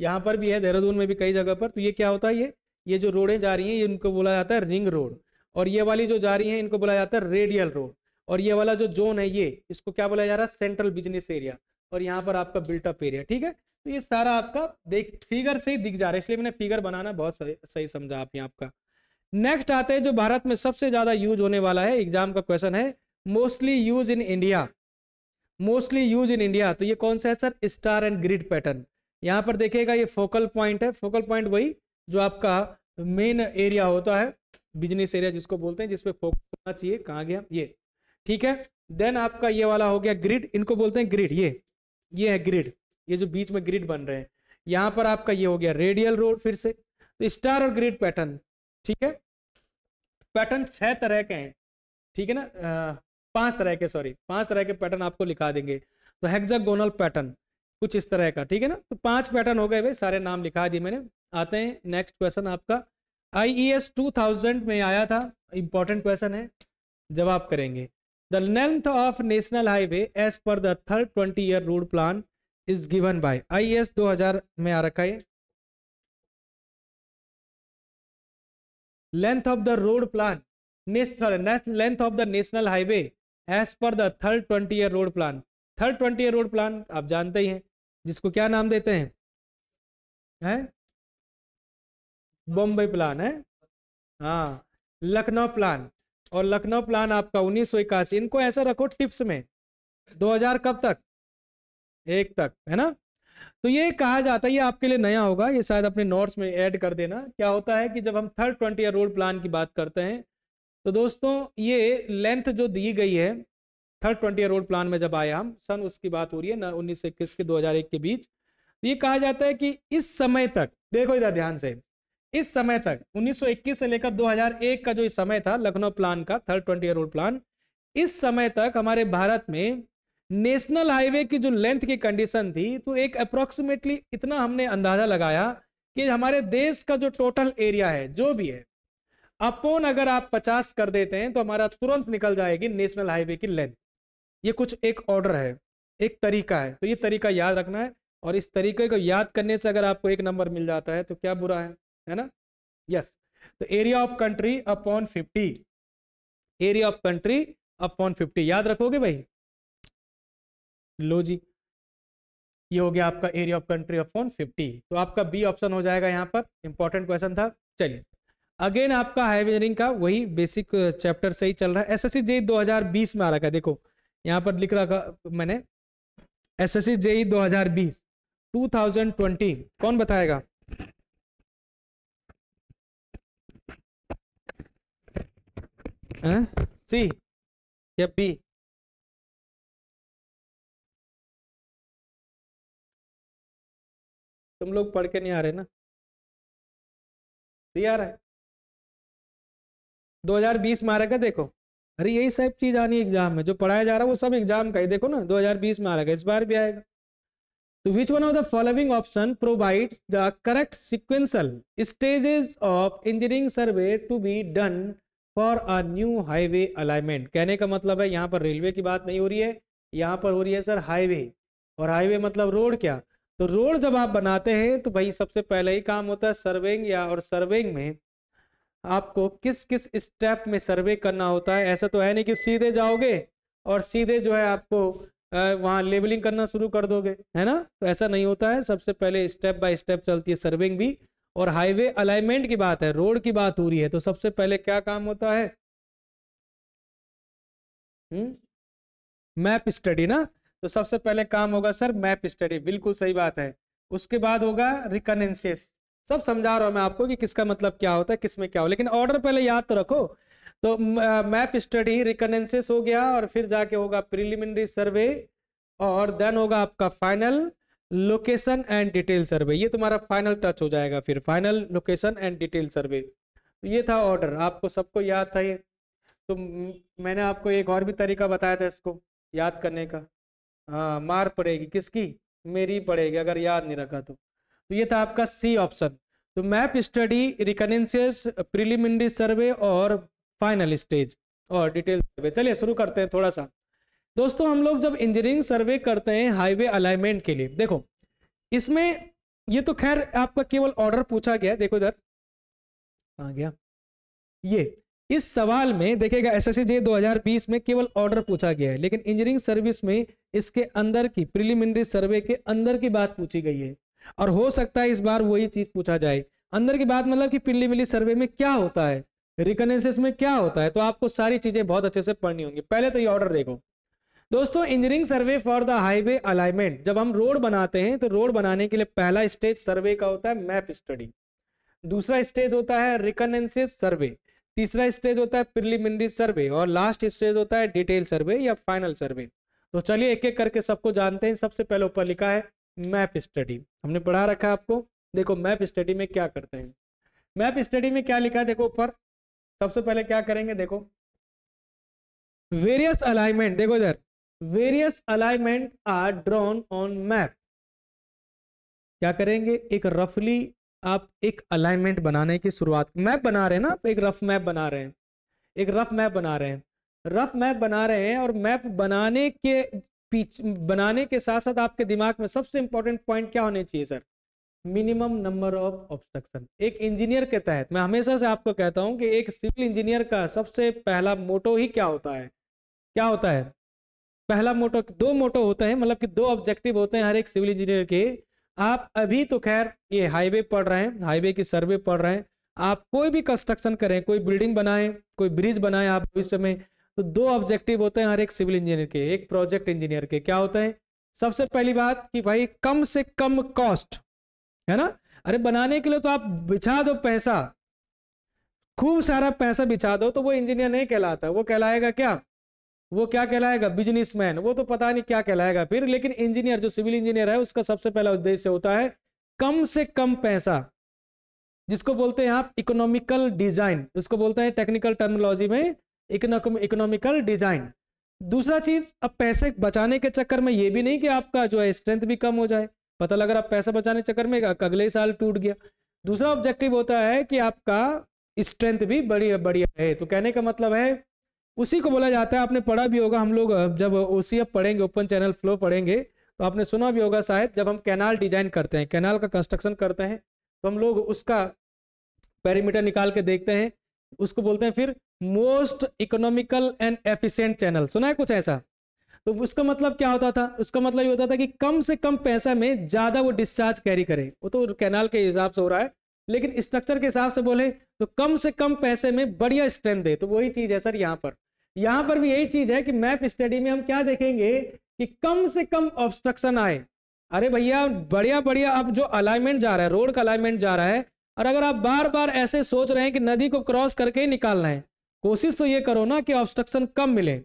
यहाँ पर भी है देहरादून में भी कई जगह पर तो ये क्या होता है ये ये जो रोडें जा रही हैं ये इनको बोला जाता है रिंग रोड और ये वाली जो जा रही हैं इनको बोला जाता है रेडियल रोड और ये वाला जो जोन है ये इसको क्या बोला जा रहा है सेंट्रल बिजनेस एरिया और यहाँ पर आपका बिल्टअप एरिया ठीक है तो ये सारा आपका देख फिगर से ही दिख जा रहा है इसलिए मैंने फिगर बनाना बहुत सही, सही समझा आप यहाँ आपका नेक्स्ट आते हैं जो भारत में सबसे ज्यादा यूज होने वाला है एग्जाम का क्वेश्चन है mostly use in India mostly use in India तो ये कौन सा है sir star and grid pattern यहाँ पर देखिएगा ये फोकल पॉइंट है फोकल पॉइंट वही जो आपका मेन एरिया होता है बिजनेस एरिया जिसको बोलते हैं जिसपे फोकस होना चाहिए कहाँ गया ये ठीक है देन आपका ये वाला हो गया ग्रिड इनको बोलते हैं ग्रिड ये ये है ग्रिड ये जो बीच में ग्रिड बन रहे हैं यहाँ पर आपका ये हो गया रेडियल रोड फिर से तो स्टार और ग्रिड पैटर्न ठीक है पैटर्न छह तरह के हैं ठीक है ना पांच तरह के सॉरी पांच तरह के पैटर्न आपको लिखा देंगे तो हेक्सागोनल पैटर्न कुछ इस तरह का ठीक है ना तो पांच पैटर्न हो गए भाई सारे नाम लिखा दिए मैंने आते हैं नेक्स्ट क्वेश्चन आपका I E S two thousand में आया था इंपॉर्टेंट क्वेश्चन है जवाब करेंगे The length of national highway as per the third 20 year road plan is given by IS 2000 में आ रखा है length of the road plan national length of the national highway as per the third 20 year road plan third 20 year road plan आप जानते ही हैं जिसको क्या नाम देते हैं हैं बम्बई प्लान है हाँ लखनऊ प्लान और लखनऊ प्लान आपका उन्नीस इनको ऐसा रखो टिप्स में 2000 कब तक एक तक है ना तो ये कहा जाता है ये आपके लिए नया होगा ये शायद अपने नोट्स में ऐड कर देना क्या होता है कि जब हम third twenty year road plan की बात करते हैं तो दोस्तों ये लेंथ जो दी गई है third twenty year road plan में जब आए हम सन उसकी बात हो रही है ना उन्नीस सौ इक्कीस के एक के बीच तो ये कहा जाता है कि इस समय तक देखो इधर ध्यान से इस समय तक 1921 से लेकर 2001 का जो समय था लखनऊ प्लान का third twenty year old plan इस समय तक हमारे भारत में नेशनल हाईवे की जो लेंथ की कंडीशन थी तो एक अप्रोक्सीमेटली इतना हमने अंदाजा लगाया कि हमारे देश का जो टोटल एरिया है जो भी है अपोन अगर आप पचास कर देते हैं तो हमारा तुरंत निकल जाएगी नेशनल हाईवे की लेंथ ये कुछ एक ऑर्डर है एक तरीका है तो ये तरीका याद रखना है और इस तरीके को याद करने से अगर आपको एक नंबर मिल जाता है तो क्या बुरा है है ना यस तो area of country upon fifty area of country upon fifty याद रखोगे भाई लो जी ये हो गया आपका area of country upon fifty तो आपका बी ऑप्शन हो जाएगा यहां पर इंपॉर्टेंट क्वेश्चन था चलिए अगेन आपका हाई इंजीनियरिंग का वही बेसिक चैप्टर uh, से ही चल रहा है एस एस सी जेई 2020 में आ रहा है देखो यहां पर लिख रहा था मैंने एस एस सी जेई 2020 2020 कौन बताएगा हाँ? सी या बी तुम लोग पढ़ के नहीं आ रहे ना सी आ रहा है 2020 में आ रहा है देखो अरे यही सब चीज आनी एग्जाम में जो पढ़ाया जा रहा है वो सब एग्जाम का ही देखो ना 2020 में आ रहेगा इस बार भी आएगा तो which one of the following option provide the correct sequential stages of engineering survey to be done for a new highway alignment कहने का मतलब है यहाँ पर रेलवे की बात नहीं हो रही है यहाँ पर हो रही है सर हाईवे और हाईवे मतलब रोड क्या तो रोड जब आप बनाते हैं तो भाई सबसे पहले ही काम होता है सर्वेंग या और सर्वेंग में आपको किस किस स्टेप में सर्वे करना होता है ऐसा तो है नहीं कि सीधे जाओगे और सीधे जो है आपको वहाँ लेबलिंग करना शुरू कर दोगे है ना तो ऐसा नहीं होता है सबसे पहले स्टेप बाय स्टेप चलती है सर्विंग भी और हाईवे अलाइनमेंट की बात है रोड की बात हो रही है तो सबसे पहले क्या काम होता है हम्म, मैप स्टडी ना तो सबसे पहले काम होगा सर मैप स्टडी बिल्कुल सही बात है उसके बाद होगा रिकनेंसेस सब समझा रहा हूं मैं आपको कि किसका मतलब क्या होता है किसमें क्या हो लेकिन ऑर्डर पहले याद तो रखो तो मैप स्टडी रिकनेंसेस हो गया और फिर जाके होगा प्रिलिमिनरी सर्वे और देन होगा आपका final location and detail survey ये तुम्हारा फाइनल टच हो जाएगा फिर final location and detail survey ये था ऑर्डर आपको सबको याद था ये तो मैंने आपको एक और भी तरीका बताया था इसको याद करने का हाँ मार पड़ेगी किसकी मेरी पड़ेगी अगर याद नहीं रखा तो तो ये था आपका सी ऑप्शन तो map study reconnaissance preliminary survey और फाइनल स्टेज और डिटेल सर्वे चलिए शुरू करते हैं थोड़ा सा दोस्तों हम लोग जब इंजीनियरिंग सर्वे करते हैं हाईवे अलाइनमेंट के लिए देखो इसमें ये तो खैर आपका केवल ऑर्डर पूछा गया देखो इधर आ गया ये इस सवाल में देखेगा एस एस जे 2020 में केवल ऑर्डर पूछा गया है लेकिन इंजीनियरिंग सर्विस में इसके अंदर की प्रिलिमिनरी सर्वे के अंदर की बात पूछी गई है और हो सकता है इस बार वही चीज पूछा जाए अंदर की बात मतलब कि प्रिलिमिनरी सर्वे में क्या होता है रिकनेसिस में क्या होता है तो आपको सारी चीजें बहुत अच्छे से पढ़नी होंगी पहले तो ये ऑर्डर देखो दोस्तों engineering survey for the highway alignment जब हम रोड बनाते हैं तो रोड बनाने के लिए पहला स्टेज सर्वे का होता है मैप स्टडी दूसरा स्टेज होता है रिकनेंसिस सर्वे तीसरा स्टेज होता है प्रिलिमिनरी सर्वे और लास्ट स्टेज होता है डिटेल सर्वे या फाइनल सर्वे तो चलिए एक एक करके सबको जानते हैं सबसे पहले ऊपर लिखा है मैप स्टडी हमने पढ़ा रखा है आपको देखो मैप स्टडी में क्या करते हैं मैप स्टडी में क्या लिखा है देखो ऊपर सबसे पहले क्या करेंगे देखो वेरियस अलाइनमेंट देखो इधर various alignment are drawn on map क्या करेंगे एक रफली आप एक अलाइनमेंट बनाने की शुरुआत मैप बना रहे हैं ना आप एक रफ मैप बना रहे हैं एक रफ मैप बना रहे हैं रफ मैप बना रहे हैं और मैप बनाने के पीछ बनाने के साथ साथ आपके दिमाग में सबसे इंपॉर्टेंट पॉइंट क्या होने चाहिए sir minimum number of obstruction एक इंजीनियर के तहत मैं हमेशा से आपको कहता हूं कि एक सिविल इंजीनियर का सबसे पहला मोटो ही क्या होता है क्या होता है पहला मोटो दो मोटो होते हैं मतलब कि दो ऑब्जेक्टिव होते हैं हर एक सिविल इंजीनियर के आप अभी तो खैर ये हाईवे पढ़ रहे हैं हाईवे की सर्वे पढ़ रहे हैं आप कोई भी कंस्ट्रक्शन करें कोई बिल्डिंग बनाएं कोई ब्रिज बनाएं आप भविष्य में तो दो ऑब्जेक्टिव होते हैं हर एक सिविल इंजीनियर के एक प्रोजेक्ट इंजीनियर के क्या होते हैं सबसे पहली बात कि भाई कम से कम कॉस्ट है ना अरे बनाने के लिए तो आप बिछा दो पैसा खूब सारा पैसा बिछा दो तो वो इंजीनियर नहीं कहलाता वो कहलाएगा क्या वो क्या कहलाएगा बिजनेसमैन वो तो पता नहीं क्या कहलाएगा फिर लेकिन इंजीनियर जो सिविल इंजीनियर है उसका सबसे पहला उद्देश्य होता है कम से कम पैसा जिसको बोलते हैं आप इकोनॉमिकल डिजाइन उसको बोलते हैं टेक्निकल टर्मोलॉजी में इकोनॉमिकल डिजाइन दूसरा चीज अब पैसे बचाने के चक्कर में ये भी नहीं कि आपका जो है स्ट्रेंथ भी कम हो जाए पता लग रहा पैसा बचाने चक्कर में अगले साल टूट गया दूसरा ऑब्जेक्टिव होता है कि आपका स्ट्रेंथ भी बढ़िया बढ़िया है तो कहने का मतलब है उसी को बोला जाता है आपने पढ़ा भी होगा हम लोग जब ओ पढ़ेंगे ओपन चैनल फ्लो पढ़ेंगे तो आपने सुना भी होगा शायद जब हम कैनाल डिजाइन करते हैं कैनाल का कंस्ट्रक्शन करते हैं तो हम लोग उसका पैरीमीटर निकाल के देखते हैं उसको बोलते हैं फिर most economical and efficient channel सुना है कुछ ऐसा तो उसका मतलब क्या होता था उसका मतलब ये होता था कि कम से कम पैसा में ज़्यादा वो डिस्चार्ज कैरी करे वो तो कैनाल के हिसाब से हो रहा है लेकिन स्ट्रक्चर के हिसाब से बोले तो कम से कम पैसे में बढ़िया स्ट्रेंथ दे तो वही चीज़ है सर यहाँ पर यहां पर भी यही चीज है कि मैप स्टडी में हम क्या देखेंगे कि कम से कम ऑब्स्ट्रक्शन आए अरे भैया बढ़िया बढ़िया अब जो अलाइनमेंट जा रहा है रोड का अलाइनमेंट जा रहा है और अगर आप बार बार ऐसे सोच रहे हैं कि नदी को क्रॉस करके ही निकालना है कोशिश तो ये करो ना कि ऑब्स्ट्रक्शन कम मिले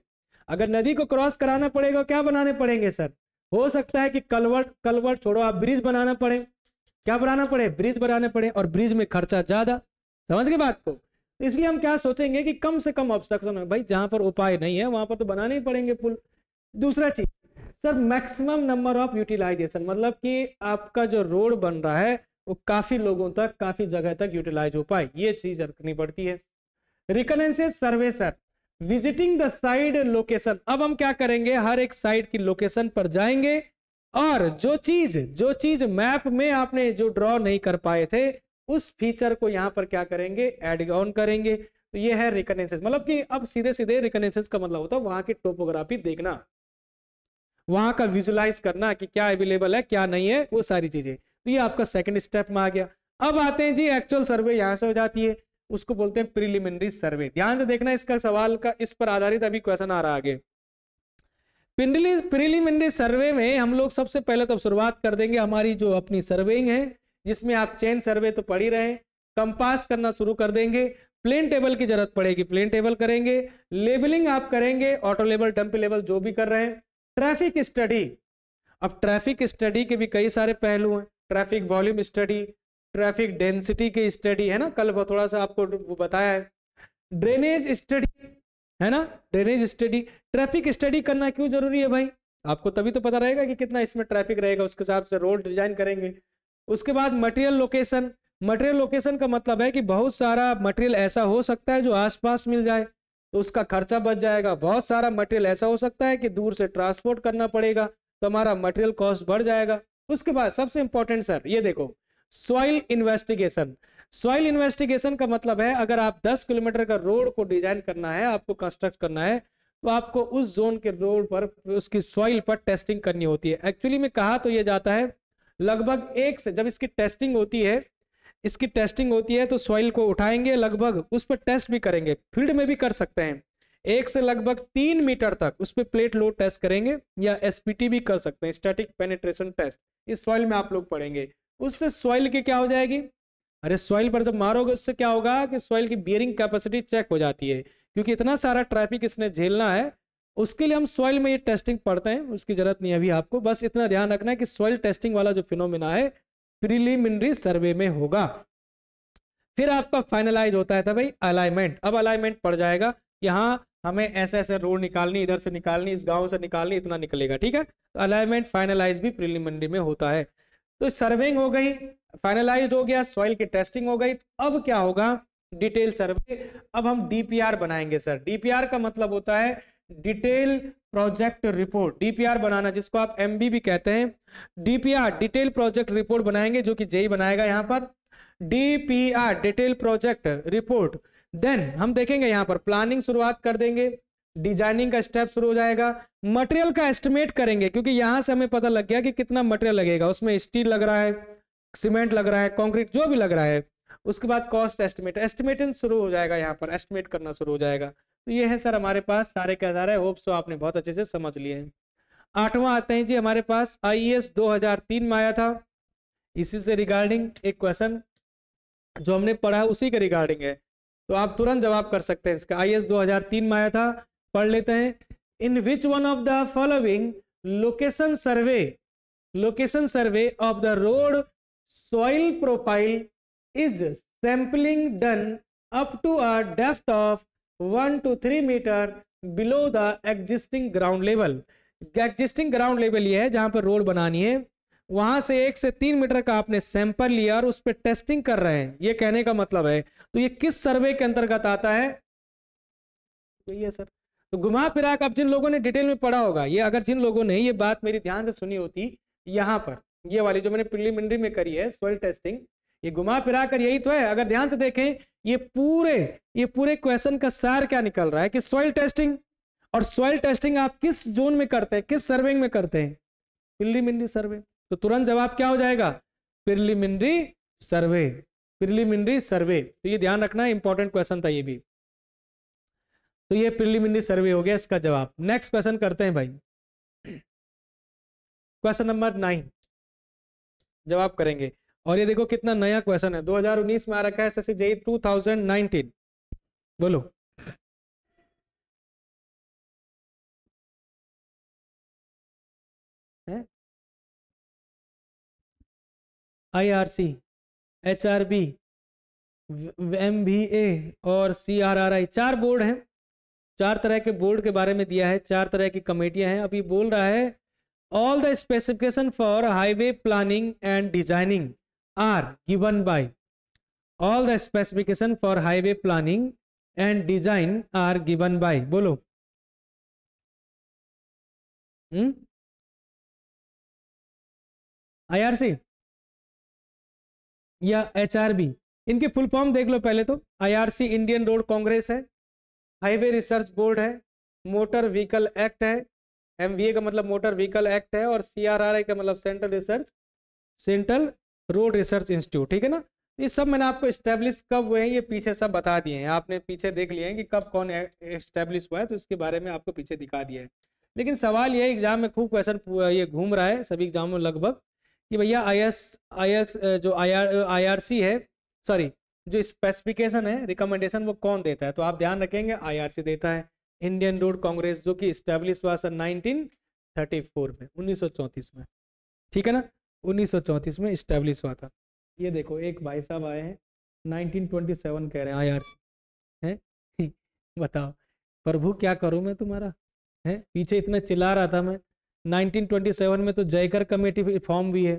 अगर नदी को क्रॉस कराना पड़ेगा क्या बनाने पड़ेंगे सर हो सकता है कि कलवर्ट कलवर्ट छोड़ो आप ब्रिज बनाना पड़े क्या बनाना पड़े ब्रिज बनाने पड़े और ब्रिज में खर्चा ज्यादा समझ गए बात को इसलिए हम क्या सोचेंगे कि कम से कम ऑब्स्ट्रक्शन है भाई जहां पर उपाय नहीं है वहां पर तो बनाने ही पड़ेंगे पुल दूसरा चीज sir maximum number of utilization मतलब कि आपका जो रोड बन रहा है वो काफी लोगों तक काफी जगह तक यूटिलाइज हो पाए ये चीज रखनी पड़ती है reconnaissance survey sir visiting the side location अब हम क्या करेंगे हर एक साइड की लोकेशन पर जाएंगे और जो चीज जो चीज मैप में आपने जो ड्रॉ नहीं कर पाए थे उस फीचर को यहाँ पर क्या करेंगे एड ऑन करेंगे तो ये है रिकनेसेस मतलब कि अब सीधे सीधे रिकनेसेस का मतलब होता है वहां की टोपोग्राफी देखना वहां का विजुलाइज करना कि क्या अवेलेबल है क्या नहीं है वो सारी चीजें तो ये आपका सेकंड स्टेप में आ गया अब आते हैं जी एक्चुअल सर्वे यहां से हो जाती है उसको बोलते हैं प्रिलिमिनरी सर्वे ध्यान से देखना इसका सवाल का इस पर आधारित अभी क्वेश्चन आ रहा आगे प्रिलिमिनरी सर्वे में हम लोग सबसे पहले तो शुरुआत कर देंगे हमारी जो अपनी सर्वेइंग है जिसमें आप चेन सर्वे तो पढ़ ही रहे कंपास करना शुरू कर देंगे प्लेन टेबल की जरूरत पड़ेगी प्लेन टेबल करेंगे लेबलिंग आप करेंगे ऑटो लेबल डंप लेबल जो भी कर रहे हैं ट्रैफिक स्टडी अब ट्रैफिक स्टडी के भी कई सारे पहलू हैं traffic volume study traffic density की स्टडी है ना कल थोड़ा सा आपको वो बताया है ड्रेनेज स्टडी है ना ड्रेनेज स्टडी ट्रैफिक स्टडी करना क्यों जरूरी है भाई आपको तभी तो पता रहेगा कि कितना इसमें ट्रैफिक रहेगा उसके हिसाब से रोड डिजाइन करेंगे उसके बाद मटेरियल लोकेशन मटेरियल लोकेशन का मतलब है कि बहुत सारा मटेरियल ऐसा हो सकता है जो आसपास मिल जाए तो उसका खर्चा बच जाएगा बहुत सारा मटेरियल ऐसा हो सकता है कि दूर से ट्रांसपोर्ट करना पड़ेगा तो हमारा मटेरियल कॉस्ट बढ़ जाएगा उसके बाद सबसे इंपॉर्टेंट सर ये देखो सॉइल इन्वेस्टिगेशन सॉइल इन्वेस्टिगेशन का मतलब है अगर आप दस किलोमीटर का रोड को डिजाइन करना है आपको कंस्ट्रक्ट करना है तो आपको उस जोन के रोड पर उसकी सॉइल पर टेस्टिंग करनी होती है एक्चुअली में कहा तो ये जाता है लगभग एक से जब इसकी टेस्टिंग होती है इसकी टेस्टिंग होती है तो सॉइल को उठाएंगे लगभग उस पर टेस्ट भी करेंगे फील्ड में भी कर सकते हैं एक से लगभग तीन मीटर तक उस पर प्लेट लोड टेस्ट करेंगे या एस भी कर सकते हैं स्टैटिक पेनिट्रेशन टेस्ट इस सॉइल में आप लोग पढ़ेंगे उससे सॉइल की क्या हो जाएगी अरे सॉइल पर जब मारोगे उससे क्या होगा कि सॉइल की बियरिंग कैपेसिटी चेक हो जाती है क्योंकि इतना सारा ट्रैफिक इसने झेलना है उसके लिए हम सॉइल में ये टेस्टिंग पढ़ते हैं उसकी जरूरत नहीं है अभी आपको बस इतना ध्यान रखना है कि सॉइल टेस्टिंग वाला जो फिनोमिना है प्रिलिमिनरी सर्वे में होगा फिर आपका फाइनलाइज होता है था भाई अलाइनमेंट अब अलाइनमेंट पड़ जाएगा यहाँ हमें ऐसे ऐसे रोड निकालनी इधर से निकालनी इस गांव से निकालनी इतना निकलेगा ठीक है तो अलाइनमेंट फाइनलाइज भी प्रिलिमिनरी में होता है तो सर्वेंग हो गई फाइनलाइज हो गया सॉइल की टेस्टिंग हो गई अब क्या होगा डिटेल सर्वे अब हम डीपीआर बनाएंगे सर डीपीआर का मतलब होता है डिटेल प्रोजेक्ट रिपोर्ट डीपीआर बनाना जिसको आप बी भी कहते हैं डीपीआर डिटेल प्रोजेक्ट रिपोर्ट बनाएंगे जो कि जेई बनाएगा यहाँ पर DPR detail project report then हम देखेंगे यहाँ पर प्लानिंग शुरुआत कर देंगे डिजाइनिंग का स्टेप शुरू हो जाएगा मटेरियल का एस्टिमेट करेंगे क्योंकि यहाँ से हमें पता लग गया कि कितना मटेरियल लगेगा उसमें स्टील लग रहा है सीमेंट लग रहा है कॉन्क्रीट जो भी लग रहा है उसके बाद कॉस्ट एस्टिमेट एस्टिमेटिंग शुरू हो जाएगा यहाँ पर एस्टिमेट करना शुरू हो जाएगा तो ये है सर हमारे पास सारे का है होप सो आपने बहुत अच्छे से समझ लिए हैं आठवां आते हैं जी हमारे पास आई 2003 e में आया था इसी से रिगार्डिंग एक क्वेश्चन जो हमने पढ़ा उसी के रिगार्डिंग है तो आप तुरंत जवाब कर सकते हैं इसका आईएएस 2003 e में आया था पढ़ लेते हैं in which one of the following location survey location survey of the road soil profile is sampling done up to a depth of one two three meter below the existing ground level existing ground level ये है जहां पर road बनानी है वहां से एक से तीन मीटर का आपने सैंपल लिया और उस पर टेस्टिंग कर रहे हैं ये कहने का मतलब है तो ये किस सर्वे के अंतर्गत आता है यही है सर तो घुमा फिरा आप जिन लोगों ने डिटेल में पढ़ा होगा ये अगर जिन लोगों ने ये बात मेरी ध्यान से सुनी होती यहां पर ये वाली जो मैंने प्रिलिमिनरी में करी है सोइल टेस्टिंग ये घुमा फिरा कर यही तो है अगर ध्यान से देखें ये पूरे ये पूरे क्वेश्चन का सार क्या निकल रहा है कि सॉइल टेस्टिंग और सॉइल टेस्टिंग आप किस जोन में करते हैं किस सर्वे में करते हैं प्रिलिमिनरी सर्वे तो तुरंत जवाब क्या हो जाएगा प्रिलिमिनरी सर्वे प्रिलिमिनरी सर्वे तो ये ध्यान रखना इंपॉर्टेंट क्वेश्चन था ये भी तो ये प्रिलिमिनरी सर्वे हो गया इसका जवाब नेक्स्ट क्वेश्चन करते हैं भाई क्वेश्चन नंबर नाइन जवाब करेंगे और ये देखो कितना नया क्वेश्चन है 2019 में आ रखा है एस सी जेई टू बोलो I R C H R B M B A और सी आर आर आई चार बोर्ड हैं चार तरह के बोर्ड के बारे में दिया है चार तरह की कमेटियां हैं अभी बोल रहा है all the specification for highway planning and designing are given by all the specification for highway planning and design are given by bolo hmm IRC या एचआरबी इनके फुल फॉर्म देख लो पहले तो आईआरसी इंडियन रोड कांग्रेस है highway research board है motor vehicle act है MVA का मतलब मोटर व्हीकल एक्ट है और सीआरआरआई का मतलब central research central road research institute ठीक है ना ये सब मैंने आपको इस्टेब्लिश कब हुए हैं ये पीछे सब बता दिए हैं आपने पीछे देख लिए हैं कि कब कौन इस्टेब्लिश हुआ है तो इसके बारे में आपको पीछे दिखा दिया है लेकिन सवाल ये एग्जाम में खूब क्वेश्चन ये घूम रहा है सभी एग्जाम में लगभग कि भैया आई एस आई एस जो आई आर आई आर सी है सॉरी जो स्पेसिफिकेशन है रिकमेंडेशन वो कौन देता है तो आप ध्यान रखेंगे आई आर सी देता है इंडियन रोड कांग्रेस जो कि इस्टेब्लिश हुआ सर नाइनटीन थर्टी फोर में उन्नीस सौ चौंतीस में ठीक है ना 1934 में इस्टेब्लिश हुआ था ये देखो एक भाई साहब आए हैं 1927 कह रहे हैं आर हाँ से हैं [LAUGHS] बताओ प्रभु क्या करूं मैं तुम्हारा हैं पीछे इतना चिल्ला रहा था मैं 1927 में तो जयकर कमेटी फॉर्म भी है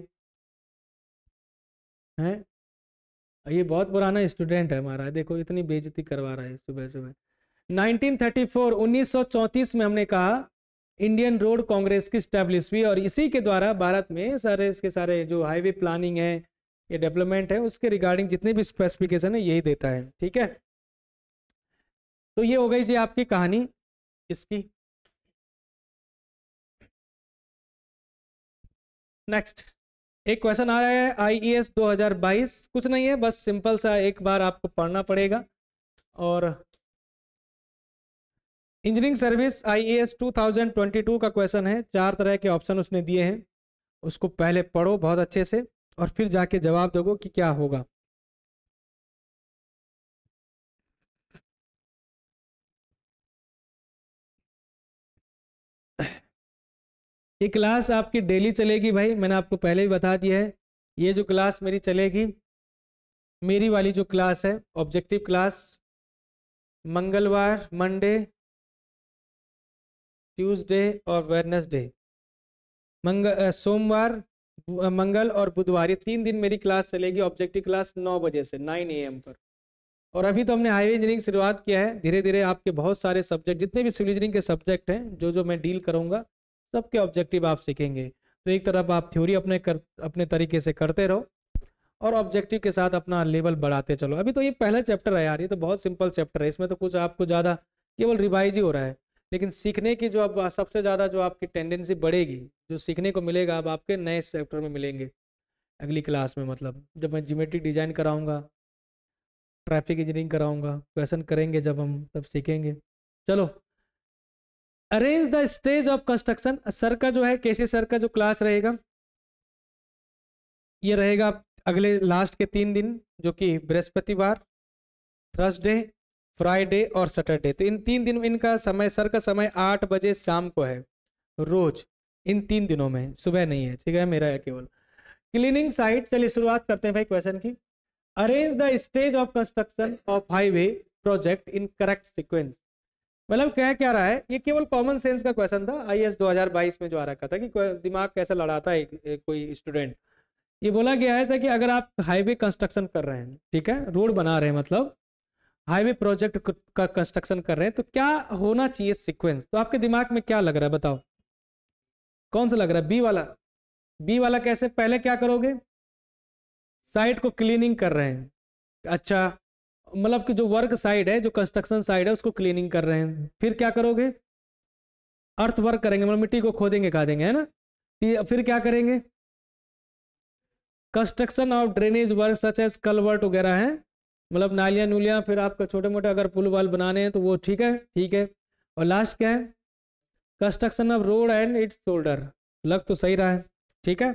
हैं ये बहुत पुराना स्टूडेंट है हमारा देखो इतनी बेजती करवा रहा है सुबह सुबह 1934 1934 में हमने कहा इंडियन रोड कांग्रेस की स्टैब्लिश हुई और इसी के द्वारा भारत में सारे इसके सारे जो हाईवे प्लानिंग है ये डेवलपमेंट है उसके रिगार्डिंग जितने भी स्पेसिफिकेशन है यही देता है ठीक है तो ये हो गई जी आपकी कहानी इसकी नेक्स्ट एक क्वेश्चन आ रहा है आईईएस e 2022 कुछ नहीं है बस सिंपल सा एक बार आपको पढ़ना पड़ेगा और इंजीनियरिंग सर्विस आईएएस 2022 का क्वेश्चन है चार तरह के ऑप्शन उसने दिए हैं उसको पहले पढ़ो बहुत अच्छे से और फिर जाके जवाब दोगे कि क्या होगा ये क्लास आपकी डेली चलेगी भाई मैंने आपको पहले ही बता दिया है ये जो क्लास मेरी चलेगी मेरी वाली जो क्लास है ऑब्जेक्टिव क्लास मंगलवार मंडे ट्यूसडे और वेडनेसडे मंगल सोमवार मंगल और बुधवार ये तीन दिन मेरी क्लास चलेगी ऑब्जेक्टिव क्लास नौ बजे से नाइन ए पर और अभी तो हमने हाईवे इंजीनियरिंग शुरुआत किया है धीरे धीरे आपके बहुत सारे सब्जेक्ट जितने भी सिविल इंजीनियरिंग के सब्जेक्ट हैं जो जो मैं डील करूँगा सबके ऑब्जेक्टिव आप सीखेंगे तो एक तरफ आप थ्योरी अपने कर अपने तरीके से करते रहो और ऑब्जेक्टिव के साथ अपना लेवल बढ़ाते चलो अभी तो ये पहला चैप्टर है यार ये तो बहुत सिंपल चैप्टर है इसमें तो कुछ आपको ज़्यादा केवल रिवाइज ही हो रहा है लेकिन सीखने की जो अब सबसे ज़्यादा जो आपकी टेंडेंसी बढ़ेगी जो सीखने को मिलेगा अब आपके नए सेक्टर में मिलेंगे अगली क्लास में मतलब जब मैं जीमेट्रिक डिज़ाइन कराऊंगा ट्रैफिक इंजीनियरिंग कराऊंगा क्वेश्चन करेंगे जब हम तब सीखेंगे चलो arrange the stage of construction sir का जो है कैसे सर का जो क्लास रहेगा ये रहेगा अगले लास्ट के तीन दिन जो कि बृहस्पतिवार थर्सडे फ्राइडे और सैटरडे तो इन तीन दिन में इनका समय सर का समय आठ बजे शाम को है रोज इन तीन दिनों में सुबह नहीं है ठीक है मेरा है केवल क्लीनिंग साइट चलिए शुरुआत करते हैं भाई क्वेश्चन की arrange the stage of construction of highway project in correct sequence मतलब क्या क्या रहा है ये केवल कॉमन सेंस का क्वेश्चन था आई एस 2022 में जो आ रखा था कि दिमाग कैसे लड़ाता है कोई स्टूडेंट ये बोला गया है था कि अगर आप हाईवे कंस्ट्रक्शन कर रहे हैं ठीक है रोड बना रहे हैं मतलब हाईवे प्रोजेक्ट का कंस्ट्रक्शन कर रहे हैं तो क्या होना चाहिए सीक्वेंस तो आपके दिमाग में क्या लग रहा है बताओ कौन सा लग रहा है बी वाला बी वाला कैसे पहले क्या करोगे साइट को क्लीनिंग कर रहे हैं अच्छा मतलब कि जो वर्क साइड है जो कंस्ट्रक्शन साइड है उसको क्लीनिंग कर रहे हैं फिर क्या करोगे अर्थ वर्क करेंगे मतलब मिट्टी को खोदेंगे खादेंगे है ना फिर क्या करेंगे construction of drainage work such as culvert वगैरह है मतलब नालियाँ नूलियाँ फिर आपका छोटे मोटे अगर पुल वाल बनाने हैं तो वो ठीक है ठीक है और लास्ट क्या है construction of road and its shoulder लग तो सही रहा है ठीक है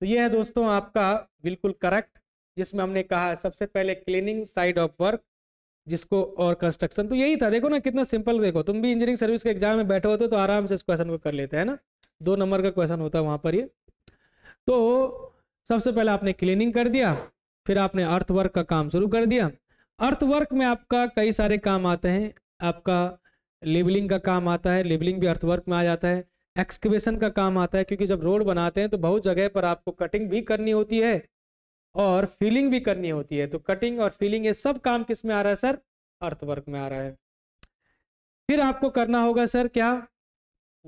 तो ये है दोस्तों आपका बिल्कुल करेक्ट जिसमें हमने कहा सबसे पहले क्लीनिंग साइड ऑफ वर्क जिसको और कंस्ट्रक्शन तो यही था देखो ना कितना सिंपल देखो तुम भी इंजीनियरिंग सर्विस के एग्जाम में बैठे होते हो तो आराम से इस क्वेश्चन को कर लेते हैं ना दो नंबर का क्वेश्चन होता है वहां पर ये तो सबसे पहले आपने क्लीनिंग कर दिया फिर आपने अर्थवर्क का काम शुरू कर दिया अर्थवर्क में आपका कई सारे काम आते हैं आपका लेबलिंग का काम आता है लेबलिंग भी अर्थवर्क में आ जाता है एक्सकवेशन का काम आता है क्योंकि जब रोड बनाते हैं तो बहुत जगह पर आपको कटिंग भी करनी होती है और फीलिंग भी करनी होती है तो कटिंग और फीलिंग ये सब काम किस में आ रहा है सर अर्थवर्क में आ रहा है फिर आपको करना होगा सर क्या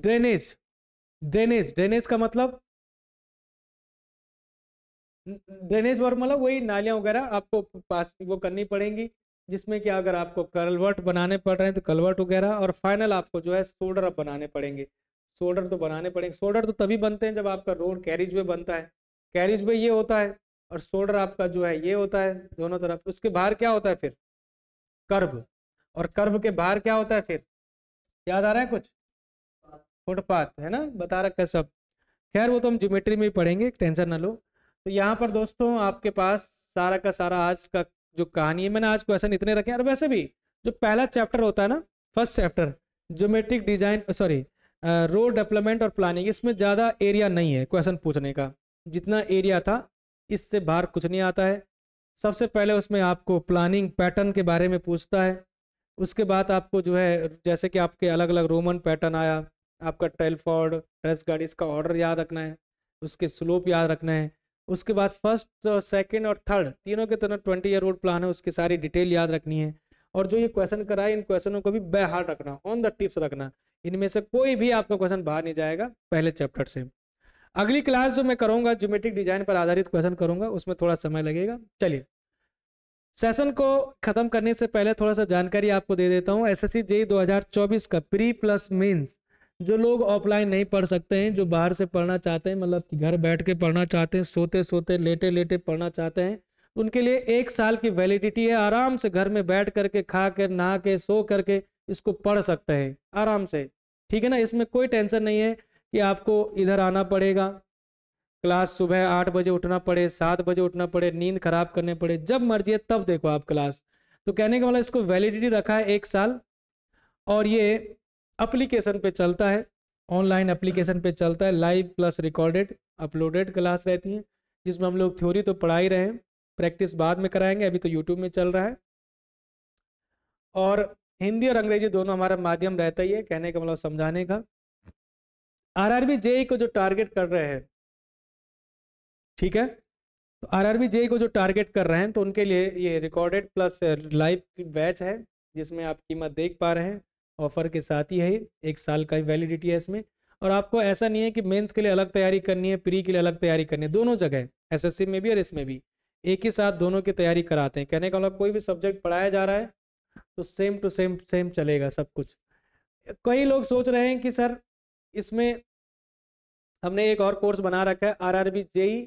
ड्रेनेज ड्रेनेज ड्रेनेज का मतलब ड्रेनेज मतलब वही नालियाँ वगैरह आपको पास वो करनी पड़ेंगी जिसमें कि अगर आपको कलवर्ट बनाने पड़ रहे हैं तो कलवर्ट वगैरह और फाइनल आपको जो है सोल्डर अब बनाने पड़ेंगे सोल्डर तो बनाने पड़ेंगे सोल्डर तो तभी बनते हैं जब आपका रोड कैरिज वे बनता है कैरिज वे ये होता है और सोल्डर आपका जो है ये होता है दोनों तरफ उसके बाहर क्या होता है फिर कर्ब और कर्ब के बाहर क्या होता है फिर याद आ रहा है कुछ फुटपाथ है ना बता रखा है सब खैर वो तो हम ज्योमेट्री में ही पढ़ेंगे टेंशन ना लो तो यहाँ पर दोस्तों आपके पास सारा का सारा आज का जो कहानी है मैंने आज क्वेश्चन इतने रखे और वैसे भी जो पहला चैप्टर होता है ना first chapter geometric design sorry road development और प्लानिंग इसमें ज़्यादा एरिया नहीं है क्वेश्चन पूछने का जितना एरिया था इससे बाहर कुछ नहीं आता है सबसे पहले उसमें आपको प्लानिंग पैटर्न के बारे में पूछता है उसके बाद आपको जो है जैसे कि आपके अलग अलग रोमन पैटर्न आया आपका टेलफॉर्ड ड्रेस गार्ड इसका ऑर्डर याद रखना है उसके स्लोप याद रखना है उसके बाद फर्स्ट सेकंड uh, और थर्ड तीनों के तरह ट्वेंटी ईयर ओल्ड प्लान है उसकी सारी डिटेल याद रखनी है और जो ये क्वेश्चन कराए इन क्वेश्चनों को भी बेहार रखना ऑन द टिप्स रखना इनमें से कोई भी आपका क्वेश्चन बाहर नहीं जाएगा पहले चैप्टर से अगली क्लास जो मैं करूँगा ज्योमेट्रिक डिजाइन पर आधारित क्वेश्चन करूँगा उसमें थोड़ा समय लगेगा चलिए सेशन को खत्म करने से पहले थोड़ा सा जानकारी आपको दे देता हूँ एस एस सी जेई 2024 का प्री प्लस मीन्स जो लोग ऑफलाइन नहीं पढ़ सकते हैं जो बाहर से पढ़ना चाहते हैं मतलब घर बैठ के पढ़ना चाहते हैं सोते सोते लेटे लेटे पढ़ना चाहते हैं उनके लिए एक साल की वैलिडिटी है आराम से घर में बैठ करके खा कर नहा के सो करके इसको पढ़ सकते हैं आराम से ठीक है ना इसमें कोई टेंशन नहीं है कि आपको इधर आना पड़ेगा क्लास सुबह आठ बजे उठना पड़े सात बजे उठना पड़े नींद खराब करने पड़े जब मर्जी है तब देखो आप क्लास तो कहने का मतलब इसको वैलिडिटी रखा है एक साल और ये अप्लीकेशन पे चलता है ऑनलाइन अप्लीकेशन पे चलता है live plus recorded uploaded class रहती है जिसमें हम लोग थ्योरी तो पढ़ा ही रहे हैं प्रैक्टिस बाद में कराएंगे अभी तो यूट्यूब में चल रहा है और हिंदी और अंग्रेजी दोनों हमारा माध्यम रहता ही है कहने का मतलब समझाने का आर आरआरबी जेई को जो टारगेट कर रहे हैं ठीक है तो आर आरआरबी जेई को जो टारगेट कर रहे हैं तो उनके लिए ये रिकॉर्डेड प्लस लाइव बैच है जिसमें आप कीमत देख पा रहे हैं ऑफर के साथ ही है एक साल का वैलिडिटी है इसमें और आपको ऐसा नहीं है कि मेंस के लिए अलग तैयारी करनी है प्री के लिए अलग तैयारी करनी है दोनों जगह एसएससी में भी और इसमें भी एक ही साथ दोनों की तैयारी कराते हैं कहने का मतलब कोई भी सब्जेक्ट पढ़ाया जा रहा है तो सेम टू सेम सेम चलेगा सब कुछ कई लोग सोच रहे हैं कि सर इसमें हमने एक और कोर्स बना रखा है R R B JE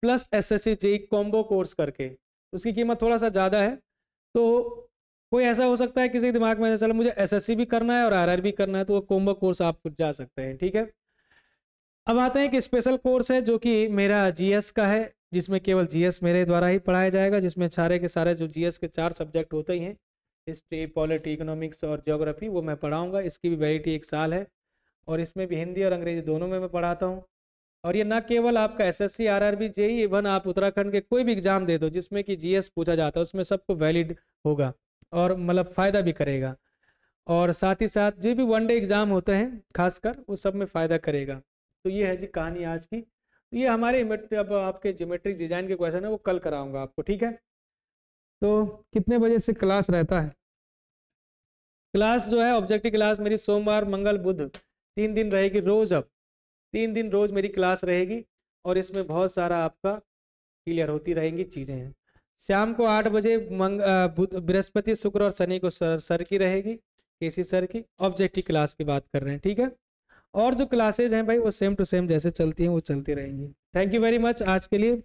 plus S S C JE combo course करके उसकी कीमत थोड़ा सा ज़्यादा है तो कोई ऐसा हो सकता है किसी दिमाग में चलो मुझे एसएससी भी करना है और आरआरबी करना है तो वो कोम्बो कोर्स आप जा सकते हैं ठीक है अब आते हैं एक स्पेशल कोर्स है जो कि मेरा जीएस का है जिसमें केवल जीएस मेरे द्वारा ही पढ़ाया जाएगा जिसमें सारे के सारे जो जीएस के चार सब्जेक्ट होते ही हैं हिस्ट्री पॉलिटी इकोनॉमिक्स और जोग्राफी वो मैं पढ़ाऊँगा इसकी भी वैलिटी एक साल है और इसमें भी हिंदी और अंग्रेजी दोनों में मैं पढ़ाता हूँ और ये न केवल आपका S S C R R B JE even आप उत्तराखंड के कोई भी एग्जाम दे दो जिसमें कि जीएस पूछा जाता है उसमें सबको वैलिड होगा और मतलब फ़ायदा भी करेगा और साथ ही साथ जो भी वन डे एग्ज़ाम होते हैं खासकर वो सब में फ़ायदा करेगा तो ये है जी कहानी आज की तो ये हमारे अब आपके ज्योमेट्रिक डिज़ाइन के क्वेश्चन है वो कल कराऊंगा आपको ठीक है तो कितने बजे से क्लास रहता है क्लास जो है ऑब्जेक्टिव क्लास मेरी सोमवार मंगल बुध तीन दिन रहेगी रोज़ अब तीन दिन रोज़ मेरी क्लास रहेगी और इसमें बहुत सारा आपका क्लियर होती रहेंगी चीज़ें हैं शाम को आठ बजे बृहस्पति शुक्र और शनि को सर सर की रहेगी केसी सर की ऑब्जेक्टिव क्लास की बात कर रहे हैं ठीक है और जो क्लासेज हैं भाई वो सेम टू सेम जैसे चलती हैं वो चलती रहेंगी थैंक यू वेरी मच आज के लिए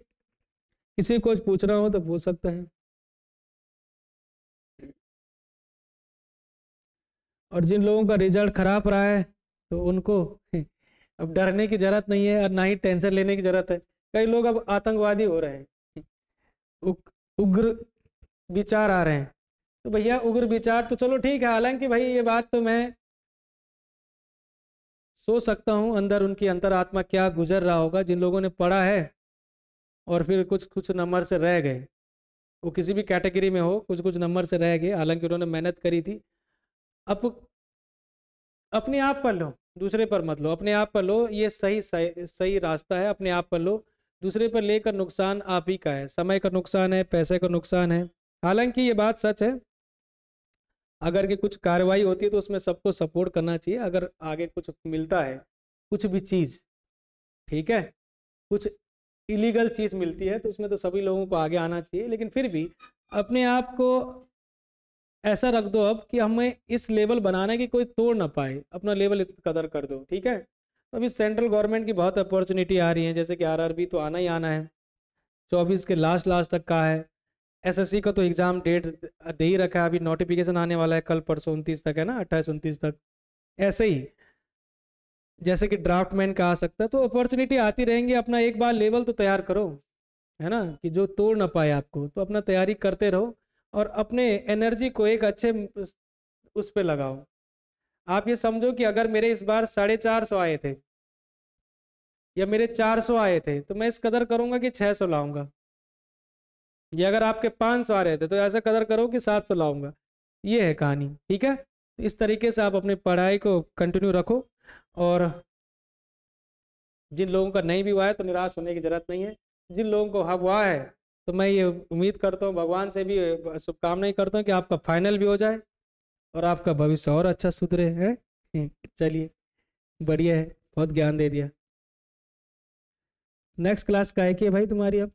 किसी को पूछ रहा हो तो पूछ सकते हैं और जिन लोगों का रिजल्ट खराब रहा है तो उनको [LAUGHS] अब डरने की जरूरत नहीं है और ना ही टेंशन लेने की जरूरत है कई लोग अब आतंकवादी हो रहे हैं उग्र विचार आ रहे हैं तो भैया उग्र विचार तो चलो ठीक है हालांकि भाई ये बात तो मैं सोच सकता हूँ अंदर उनकी अंतरात्मा क्या गुजर रहा होगा जिन लोगों ने पढ़ा है और फिर कुछ कुछ नंबर से रह गए वो किसी भी कैटेगरी में हो कुछ कुछ नंबर से रह गए हालांकि उन्होंने मेहनत करी थी अब अपने आप पर लो दूसरे पर मत लो अपने आप पर लो ये सही सही, सही रास्ता है अपने आप पर लो दूसरे पर लेकर नुकसान आप ही का है समय का नुकसान है पैसे का नुकसान है हालांकि ये बात सच है अगर कि कुछ कार्रवाई होती है तो उसमें सबको सपोर्ट करना चाहिए अगर आगे कुछ मिलता है कुछ भी चीज़ ठीक है कुछ इलीगल चीज़ मिलती है तो उसमें तो सभी लोगों को आगे आना चाहिए लेकिन फिर भी अपने आप को ऐसा रख दो अब कि हमें इस लेवल बनाने की कोई तोड़ ना पाए अपना लेवल कदर कर दो ठीक है तो अभी सेंट्रल गवर्नमेंट की बहुत अपॉर्चुनिटी आ रही है जैसे कि आरआरबी तो आना ही आना है चौबीस के लास्ट लास्ट तक का है एसएससी का तो एग्ज़ाम डेट दे ही रखा है अभी नोटिफिकेशन आने वाला है कल परसों उनतीस तक है ना अट्ठाईस उनतीस तक ऐसे ही जैसे कि ड्राफ्ट मैन का आ सकता है तो अपॉर्चुनिटी आती रहेंगी अपना एक बार लेवल तो तैयार करो है ना कि जो तोड़ ना पाए आपको तो अपना तैयारी करते रहो और अपने एनर्जी को एक अच्छे उस पर लगाओ आप ये समझो कि अगर मेरे इस बार साढ़े चार सौ आए थे या मेरे चार सौ आए थे तो मैं इस कदर करूंगा कि छः सौ लाऊंगा या अगर आपके पाँच सौ आ रहे थे तो ऐसा कदर करो कि सात सौ लाऊंगा ये है कहानी ठीक है तो इस तरीके से आप अपनी पढ़ाई को कंटिन्यू रखो और जिन लोगों का नहीं भी हुआ है तो निराश होने की ज़रूरत नहीं है जिन लोगों को हुआ है तो मैं ये उम्मीद करता हूँ भगवान से भी शुभकामनाएं करता हूँ कि आपका फाइनल भी हो जाए और आपका भविष्य और अच्छा सुधरे है हम्म, चलिए बढ़िया है बहुत ज्ञान दे दिया नेक्स्ट क्लास का है कि भाई तुम्हारी अब